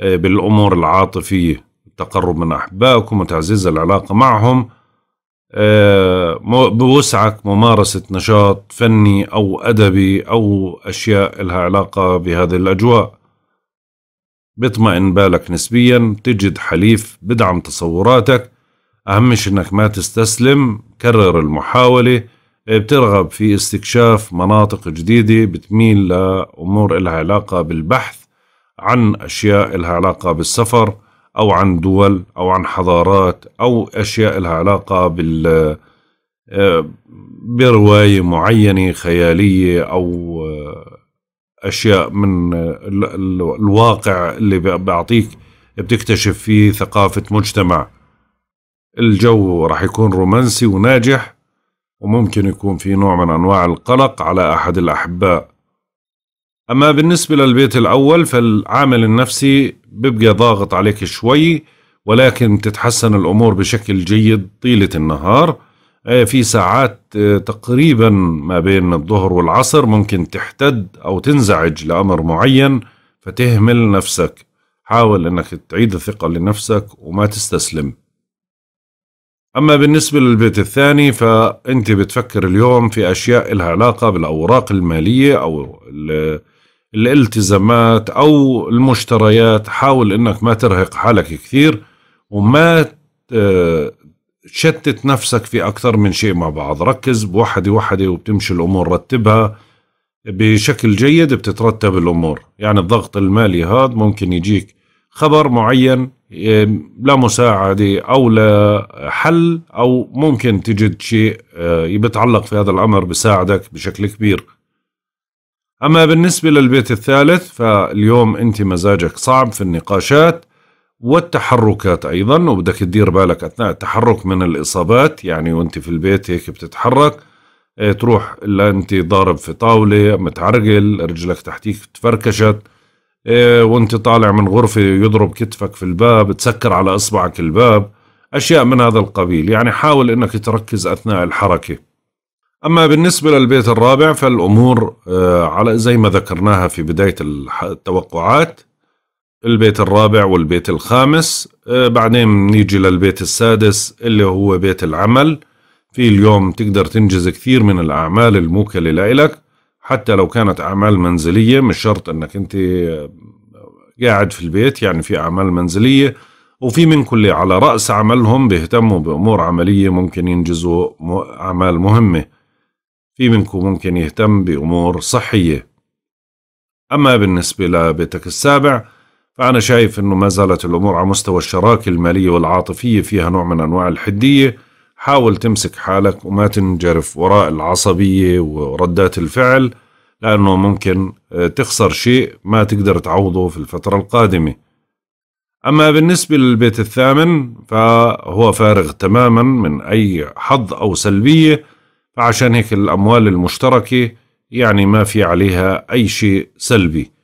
آه، بالأمور العاطفية التقرب من أحبائكم وتعزيز العلاقة معهم آه، بوسعك ممارسة نشاط فني أو أدبي أو أشياء لها علاقة بهذه الأجواء بيطمئن بالك نسبيا تجد حليف بدعم تصوراتك أهمش إنك ما تستسلم كرر المحاولة بترغب في استكشاف مناطق جديدة بتميل لأمور إلها علاقة بالبحث عن أشياء إلها علاقة بالسفر أو عن دول أو عن حضارات أو أشياء إلها علاقة بال آه، برواية معينة خيالية أو اشياء من الواقع اللي بيعطيك بتكتشف فيه ثقافه مجتمع الجو راح يكون رومانسي وناجح وممكن يكون في نوع من انواع القلق على احد الاحباء اما بالنسبه للبيت الاول فالعامل النفسي بيبقى ضاغط عليك شوي ولكن تتحسن الامور بشكل جيد طيله النهار آه، في ساعات آه، تقريبا ما بين الظهر والعصر ممكن تحتد أو تنزعج لأمر معين فتهمل نفسك حاول أنك تعيد الثقة لنفسك وما تستسلم أما بالنسبة للبيت الثاني فأنت بتفكر اليوم في أشياء لها علاقة بالأوراق المالية أو الالتزامات أو المشتريات حاول أنك ما ترهق حالك كثير وما شتت نفسك في أكثر من شيء مع بعض ركز بوحدة وحدة وبتمشي الأمور رتبها بشكل جيد بتترتب الأمور يعني الضغط المالي هذا ممكن يجيك خبر معين لا مساعدة أو لا حل أو ممكن تجد شيء آه، بتعلق في هذا الأمر بساعدك بشكل كبير أما بالنسبة للبيت الثالث فاليوم أنت مزاجك صعب في النقاشات والتحركات ايضا وبدك تدير بالك اثناء التحرك من الاصابات يعني وانت في البيت هيك بتتحرك إيه، تروح الا انت ضارب في طاوله متعرقل رجلك تحتيك تفركشت إيه، وانت طالع من غرفه يضرب كتفك في الباب تسكر على اصبعك الباب اشياء من هذا القبيل يعني حاول انك تركز اثناء الحركه اما بالنسبه للبيت الرابع فالامور آه، على زي ما ذكرناها في بدايه التوقعات البيت الرابع والبيت الخامس آه، بعدين نيجي للبيت السادس اللي هو بيت العمل في اليوم تقدر تنجز كثير من الأعمال الموكلة لإلك حتى لو كانت أعمال منزلية مش شرط أنك أنت آه، قاعد في البيت يعني في أعمال منزلية وفي من كل على رأس عملهم بيهتموا بأمور عملية ممكن ينجزوا أعمال مهمة في منكم ممكن يهتم بأمور صحية أما بالنسبة لبيتك السابع فأنا شايف أنه ما زالت الأمور على مستوى الشراكة المالية والعاطفية فيها نوع من أنواع الحدية حاول تمسك حالك وما تنجرف وراء العصبية وردات الفعل لأنه ممكن آه، تخسر شيء ما تقدر تعوضه في الفترة القادمة أما بالنسبة للبيت الثامن فهو فارغ تماما من أي حظ أو سلبية فعشان هيك الأموال المشتركة يعني ما في عليها أي شيء سلبي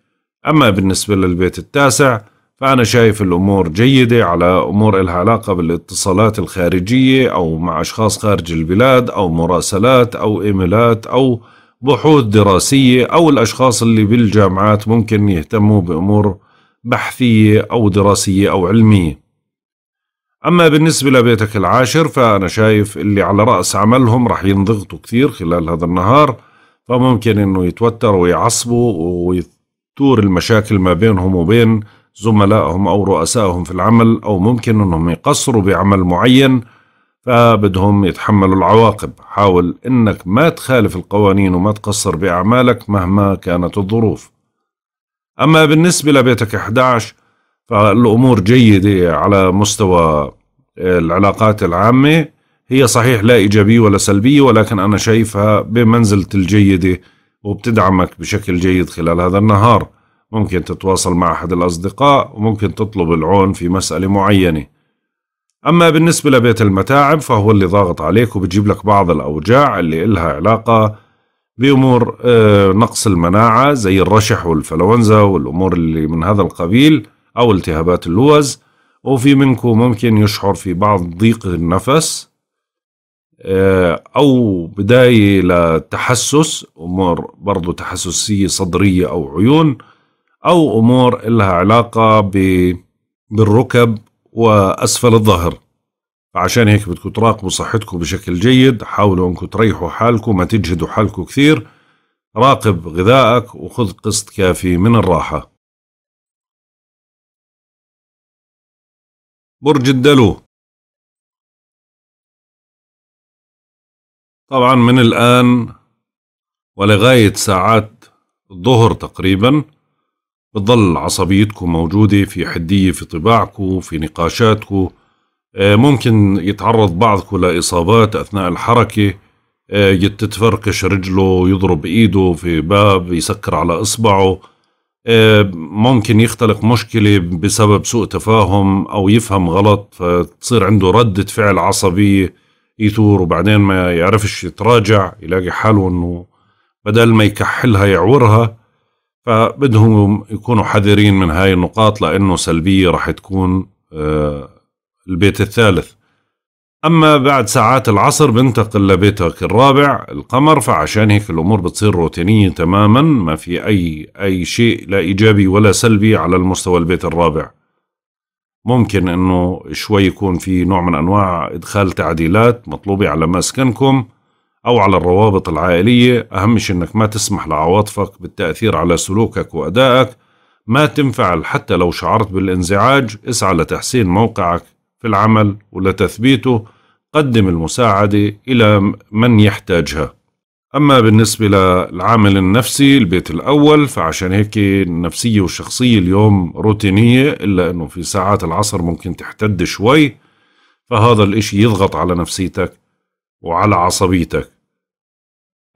أما بالنسبة للبيت التاسع فأنا شايف الأمور جيدة على أمور إلها علاقة بالاتصالات الخارجية أو مع أشخاص خارج البلاد أو مراسلات أو إيميلات أو بحوث دراسية أو الأشخاص اللي بالجامعات ممكن يهتموا بأمور بحثية أو دراسية أو علمية أما بالنسبة لبيتك العاشر فأنا شايف اللي على رأس عملهم رح ينضغطوا كثير خلال هذا النهار فممكن أنه يتوتروا ويعصبوا ويت... تور المشاكل ما بينهم وبين زملائهم أو رؤسائهم في العمل أو ممكن أنهم يقصروا بعمل معين فبدهم يتحملوا العواقب حاول أنك ما تخالف القوانين وما تقصر بأعمالك مهما كانت الظروف أما بالنسبة لبيتك 11 فالأمور جيدة على مستوى العلاقات العامة هي صحيح لا إيجابية ولا سلبية ولكن أنا شايفها بمنزلة الجيدة وبتدعمك بشكل جيد خلال هذا النهار ممكن تتواصل مع أحد الأصدقاء وممكن تطلب العون في مسألة معينة أما بالنسبة لبيت المتاعب فهو اللي ضاغط عليك وبيجيب لك بعض الأوجاع اللي إلها علاقة بأمور آه، نقص المناعة زي الرشح والفلونزا والأمور اللي من هذا القبيل أو التهابات اللوز وفي منكم ممكن يشعر في بعض ضيق النفس آه، أو بداية لتحسس أمور برضو تحسسية صدرية أو عيون أو أمور إلها علاقة بالركب وأسفل الظهر عشان هيك بدكم تراقبوا صحتكم بشكل جيد حاولوا انكم تريحوا حالكم ما تجهدوا حالكم كثير راقب غذائك وخذ قسط كافي من الراحة برج الدلو طبعا من الآن ولغاية ساعات الظهر تقريبا بتضل عصبيتكم موجودة في حدية في طباعكم في نقاشاتكم آه، ممكن يتعرض بعضكم لإصابات أثناء الحركة آه، تتفركش رجله يضرب إيده في باب يسكر على إصبعه آه، ممكن يختلق مشكلة بسبب سوء تفاهم أو يفهم غلط فتصير عنده ردة فعل عصبية يثور وبعدين ما يعرفش يتراجع يلاقي حاله انه بدل ما يكحلها يعورها فبدهم يكونوا حذرين من هاي النقاط لانه سلبيه راح تكون آه، البيت الثالث اما بعد ساعات العصر بنتقل لبيتك الرابع القمر فعشان هيك الامور بتصير روتينيه تماما ما في اي اي شيء لا ايجابي ولا سلبي على المستوى البيت الرابع ممكن انه شوي يكون في نوع من انواع ادخال تعديلات مطلوبه على مسكنكم او على الروابط العائليه اهم شيء انك ما تسمح لعواطفك بالتاثير على سلوكك وادائك ما تنفعل حتى لو شعرت بالانزعاج اسعى لتحسين موقعك في العمل ولتثبيته قدم المساعده الى من يحتاجها أما بالنسبة للعامل النفسي البيت الأول فعشان هيك النفسية والشخصية اليوم روتينية إلا أنه في ساعات العصر ممكن تحتد شوي فهذا الإشي يضغط على نفسيتك وعلى عصبيتك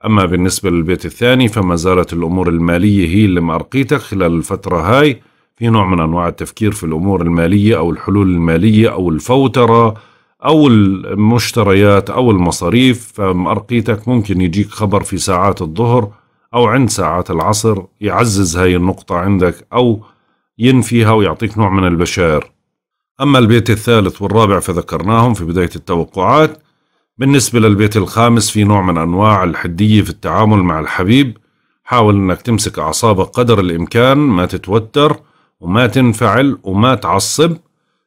أما بالنسبة للبيت الثاني فما زالت الأمور المالية هي اللي مأرقيتك خلال الفترة هاي في نوع من أنواع التفكير في الأمور المالية أو الحلول المالية أو الفوترة او المشتريات او المصاريف فمرقيتك ممكن يجيك خبر في ساعات الظهر او عند ساعات العصر يعزز هاي النقطه عندك او ينفيها ويعطيك نوع من البشائر اما البيت الثالث والرابع فذكرناهم في بدايه التوقعات بالنسبه للبيت الخامس في نوع من انواع الحديه في التعامل مع الحبيب حاول انك تمسك اعصابك قدر الامكان ما تتوتر وما تنفعل وما تعصب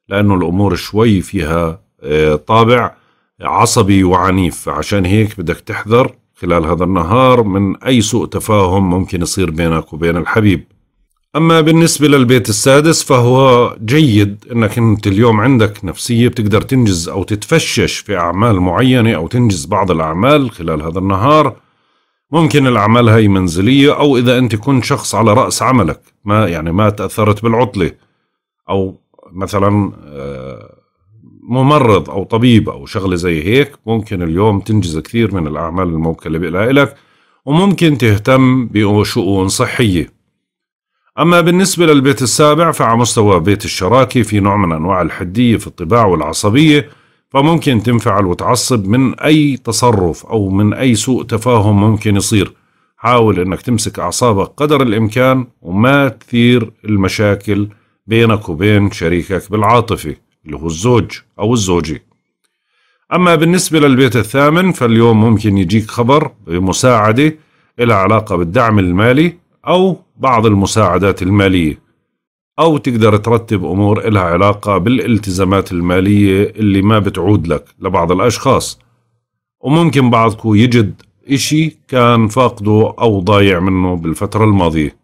لانه الامور شوي فيها طابع عصبي وعنيف فعشان هيك بدك تحذر خلال هذا النهار من أي سوء تفاهم ممكن يصير بينك وبين الحبيب أما بالنسبة للبيت السادس فهو جيد أنك أنت اليوم عندك نفسية بتقدر تنجز أو تتفشش في أعمال معينة أو تنجز بعض الأعمال خلال هذا النهار ممكن الأعمال هاي منزلية أو إذا أنت كنت شخص على رأس عملك ما يعني ما تأثرت بالعطلة أو مثلا آه، ممرض او طبيب او شغله زي هيك ممكن اليوم تنجز كثير من الاعمال الموكله لك وممكن تهتم بشؤون صحيه أما بالنسبة للبيت السابع فعلى مستوى بيت الشراكة في نوع من أنواع الحدية في الطباع والعصبية فممكن تنفعل وتعصب من أي تصرف أو من أي سوء تفاهم ممكن يصير حاول أنك تمسك أعصابك قدر الإمكان وما تثير المشاكل بينك وبين شريكك بالعاطفة اللي هو الزوج أو الزوجة أما بالنسبة للبيت الثامن فاليوم ممكن يجيك خبر بمساعدة إلها علاقة بالدعم المالي أو بعض المساعدات المالية أو تقدر ترتب أمور إلها علاقة بالالتزامات المالية اللي ما بتعود لك لبعض الأشخاص وممكن بعضكم يجد إشي كان فاقده أو ضايع منه بالفترة الماضية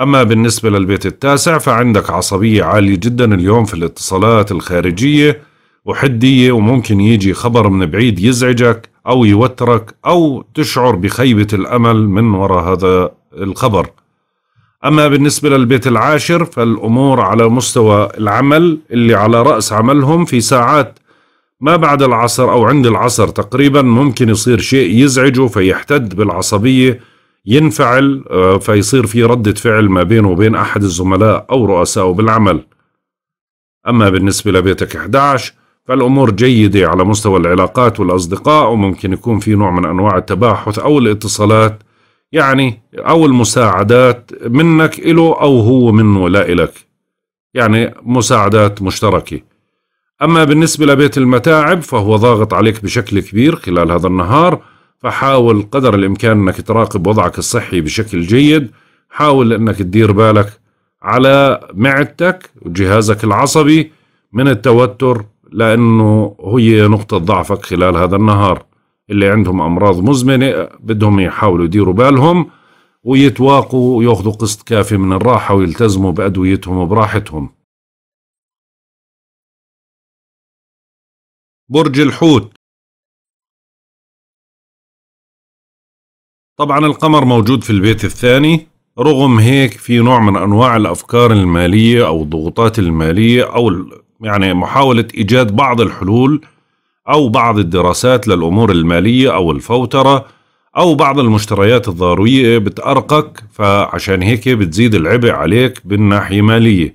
أما بالنسبة للبيت التاسع فعندك عصبية عالية جدا اليوم في الاتصالات الخارجية وحدية وممكن يجي خبر من بعيد يزعجك أو يوترك أو تشعر بخيبة الأمل من وراء هذا الخبر أما بالنسبة للبيت العاشر فالأمور على مستوى العمل اللي على رأس عملهم في ساعات ما بعد العصر أو عند العصر تقريبا ممكن يصير شيء يزعجه فيحتد بالعصبية ينفعل آه، فيصير في ردة فعل ما بينه وبين أحد الزملاء أو رؤسائه بالعمل أما بالنسبة لبيتك 11 فالأمور جيدة على مستوى العلاقات والأصدقاء وممكن يكون في نوع من أنواع التباحث أو الاتصالات يعني أو المساعدات منك إله أو هو منه لا إلك يعني مساعدات مشتركة أما بالنسبة لبيت المتاعب فهو ضاغط عليك بشكل كبير خلال هذا النهار فحاول قدر الإمكان أنك تراقب وضعك الصحي بشكل جيد حاول أنك تدير بالك على معدتك وجهازك العصبي من التوتر لأنه هي نقطة ضعفك خلال هذا النهار اللي عندهم أمراض مزمنة بدهم يحاولوا يديروا بالهم ويتواقوا وياخذوا قسط كافي من الراحة ويلتزموا بأدويتهم وبراحتهم برج الحوت طبعا القمر موجود في البيت الثاني رغم هيك في نوع من انواع الافكار الماليه او الضغوطات الماليه او يعني محاوله ايجاد بعض الحلول او بعض الدراسات للامور الماليه او الفوتره او بعض المشتريات الضروريه بتارقك فعشان هيك بتزيد العبء عليك بالناحيه ماليه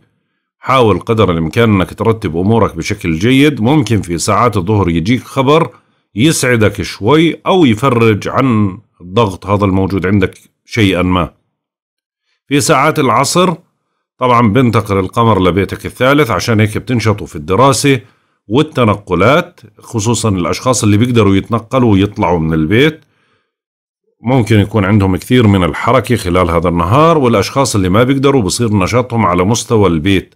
حاول قدر الامكان انك ترتب امورك بشكل جيد ممكن في ساعات الظهر يجيك خبر يسعدك شوي او يفرج عن الضغط هذا الموجود عندك شيئا ما في ساعات العصر طبعا بنتقل القمر لبيتك الثالث عشان هيك بتنشطوا في الدراسة والتنقلات خصوصا الأشخاص اللي بيقدروا يتنقلوا ويطلعوا من البيت ممكن يكون عندهم كثير من الحركة خلال هذا النهار والأشخاص اللي ما بيقدروا بصير نشاطهم على مستوى البيت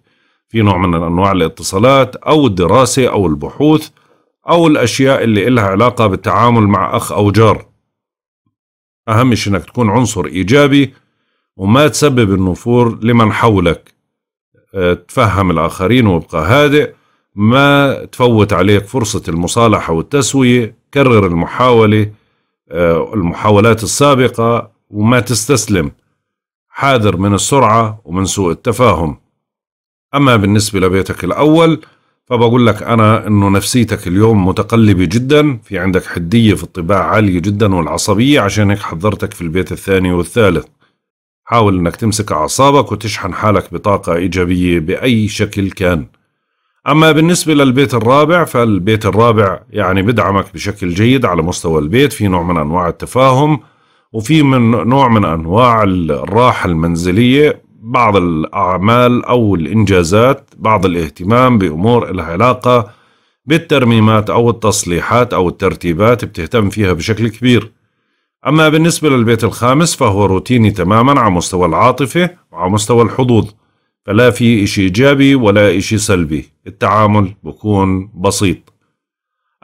في نوع من أنواع الاتصالات أو الدراسة أو البحوث أو الأشياء اللي إلها علاقة بالتعامل مع أخ أو جار أهم شيء إنك تكون عنصر إيجابي وما تسبب النفور لمن حولك أه، تفهم الآخرين وابقى هادئ ما تفوت عليك فرصة المصالحة والتسوية كرر المحاولة أه، المحاولات السابقة وما تستسلم حاذر من السرعة ومن سوء التفاهم أما بالنسبة لبيتك الأول فبقول لك أنا أنه نفسيتك اليوم متقلبة جدا في عندك حدية في الطباع عالية جدا والعصبية عشان هيك حضرتك في البيت الثاني والثالث حاول أنك تمسك أعصابك وتشحن حالك بطاقة إيجابية بأي شكل كان أما بالنسبة للبيت الرابع فالبيت الرابع يعني بدعمك بشكل جيد على مستوى البيت في نوع من أنواع التفاهم وفي من نوع من أنواع الراحة المنزلية بعض الأعمال أو الإنجازات بعض الاهتمام بأمور لها علاقة بالترميمات أو التصليحات أو الترتيبات بتهتم فيها بشكل كبير أما بالنسبة للبيت الخامس فهو روتيني تماما على مستوى العاطفة وعلى مستوى الحظوظ فلا في إشي إيجابي ولا إشي سلبي التعامل بكون بسيط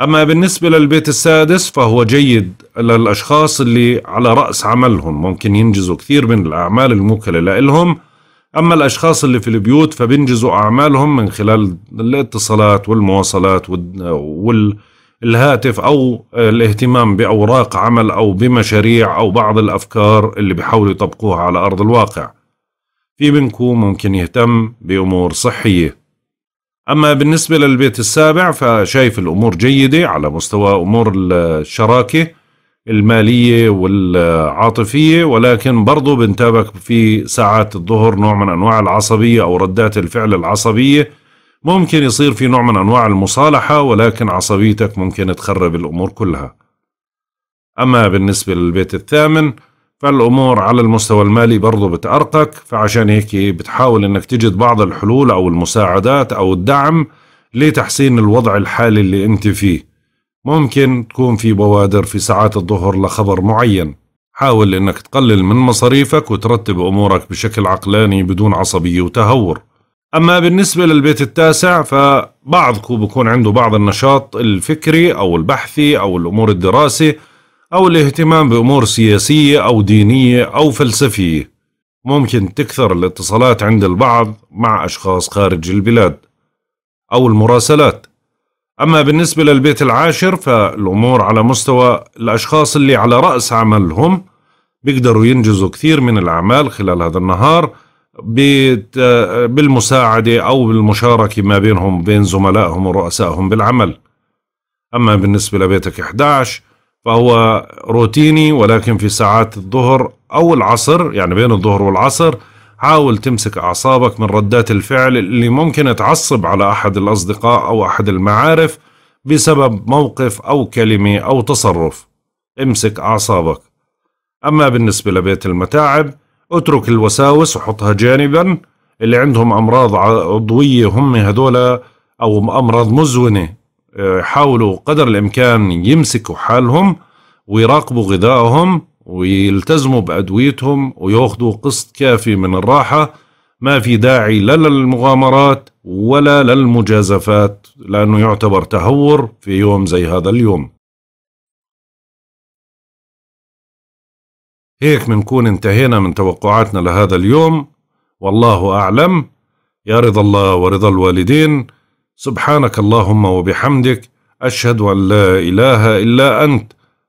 أما بالنسبة للبيت السادس فهو جيد للأشخاص اللي على رأس عملهم ممكن ينجزوا كثير من الأعمال الموكلة لهم أما الأشخاص اللي في البيوت فبينجزوا أعمالهم من خلال الاتصالات والمواصلات والهاتف أو الاهتمام بأوراق عمل أو بمشاريع أو بعض الأفكار اللي بيحاولوا يطبقوها على أرض الواقع في منكم ممكن يهتم بأمور صحية أما بالنسبة للبيت السابع فشايف الأمور جيدة على مستوى أمور الشراكة المالية والعاطفية ولكن برضو بنتابك في ساعات الظهر نوع من أنواع العصبية أو ردات الفعل العصبية ممكن يصير في نوع من أنواع المصالحة ولكن عصبيتك ممكن تخرب الأمور كلها أما بالنسبة للبيت الثامن فالأمور على المستوى المالي برضو بتأرقك فعشان هيك بتحاول أنك تجد بعض الحلول أو المساعدات أو الدعم لتحسين الوضع الحالي اللي أنت فيه ممكن تكون في بوادر في ساعات الظهر لخبر معين حاول انك تقلل من مصاريفك وترتب امورك بشكل عقلاني بدون عصبية وتهور اما بالنسبة للبيت التاسع فبعضكم بكون عنده بعض النشاط الفكري او البحثي او الامور الدراسي او الاهتمام بامور سياسية او دينية او فلسفية ممكن تكثر الاتصالات عند البعض مع اشخاص خارج البلاد او المراسلات أما بالنسبة للبيت العاشر فالأمور على مستوى الأشخاص اللي على رأس عملهم بيقدروا ينجزوا كثير من الأعمال خلال هذا النهار بالمساعدة أو بالمشاركة ما بينهم وبين زملائهم ورؤسائهم بالعمل أما بالنسبة لبيتك 11 فهو روتيني ولكن في ساعات الظهر أو العصر يعني بين الظهر والعصر حاول تمسك أعصابك من ردات الفعل اللي ممكن تعصب على أحد الأصدقاء أو أحد المعارف بسبب موقف أو كلمة أو تصرف امسك أعصابك أما بالنسبة لبيت المتاعب اترك الوساوس وحطها جانبا اللي عندهم أمراض عضوية هم هدول أو أمراض مزونة آه، حاولوا قدر الإمكان يمسكوا حالهم ويراقبوا غذائهم ويلتزموا بعدويتهم وياخذوا قسط كافي من الراحة ما في داعي لا للمغامرات ولا للمجازفات لأنه يعتبر تهور في يوم زي هذا اليوم هيك منكون انتهينا من توقعاتنا لهذا اليوم والله أعلم يا رضا الله ورضا الوالدين سبحانك اللهم وبحمدك أشهد أن لا إله إلا أنت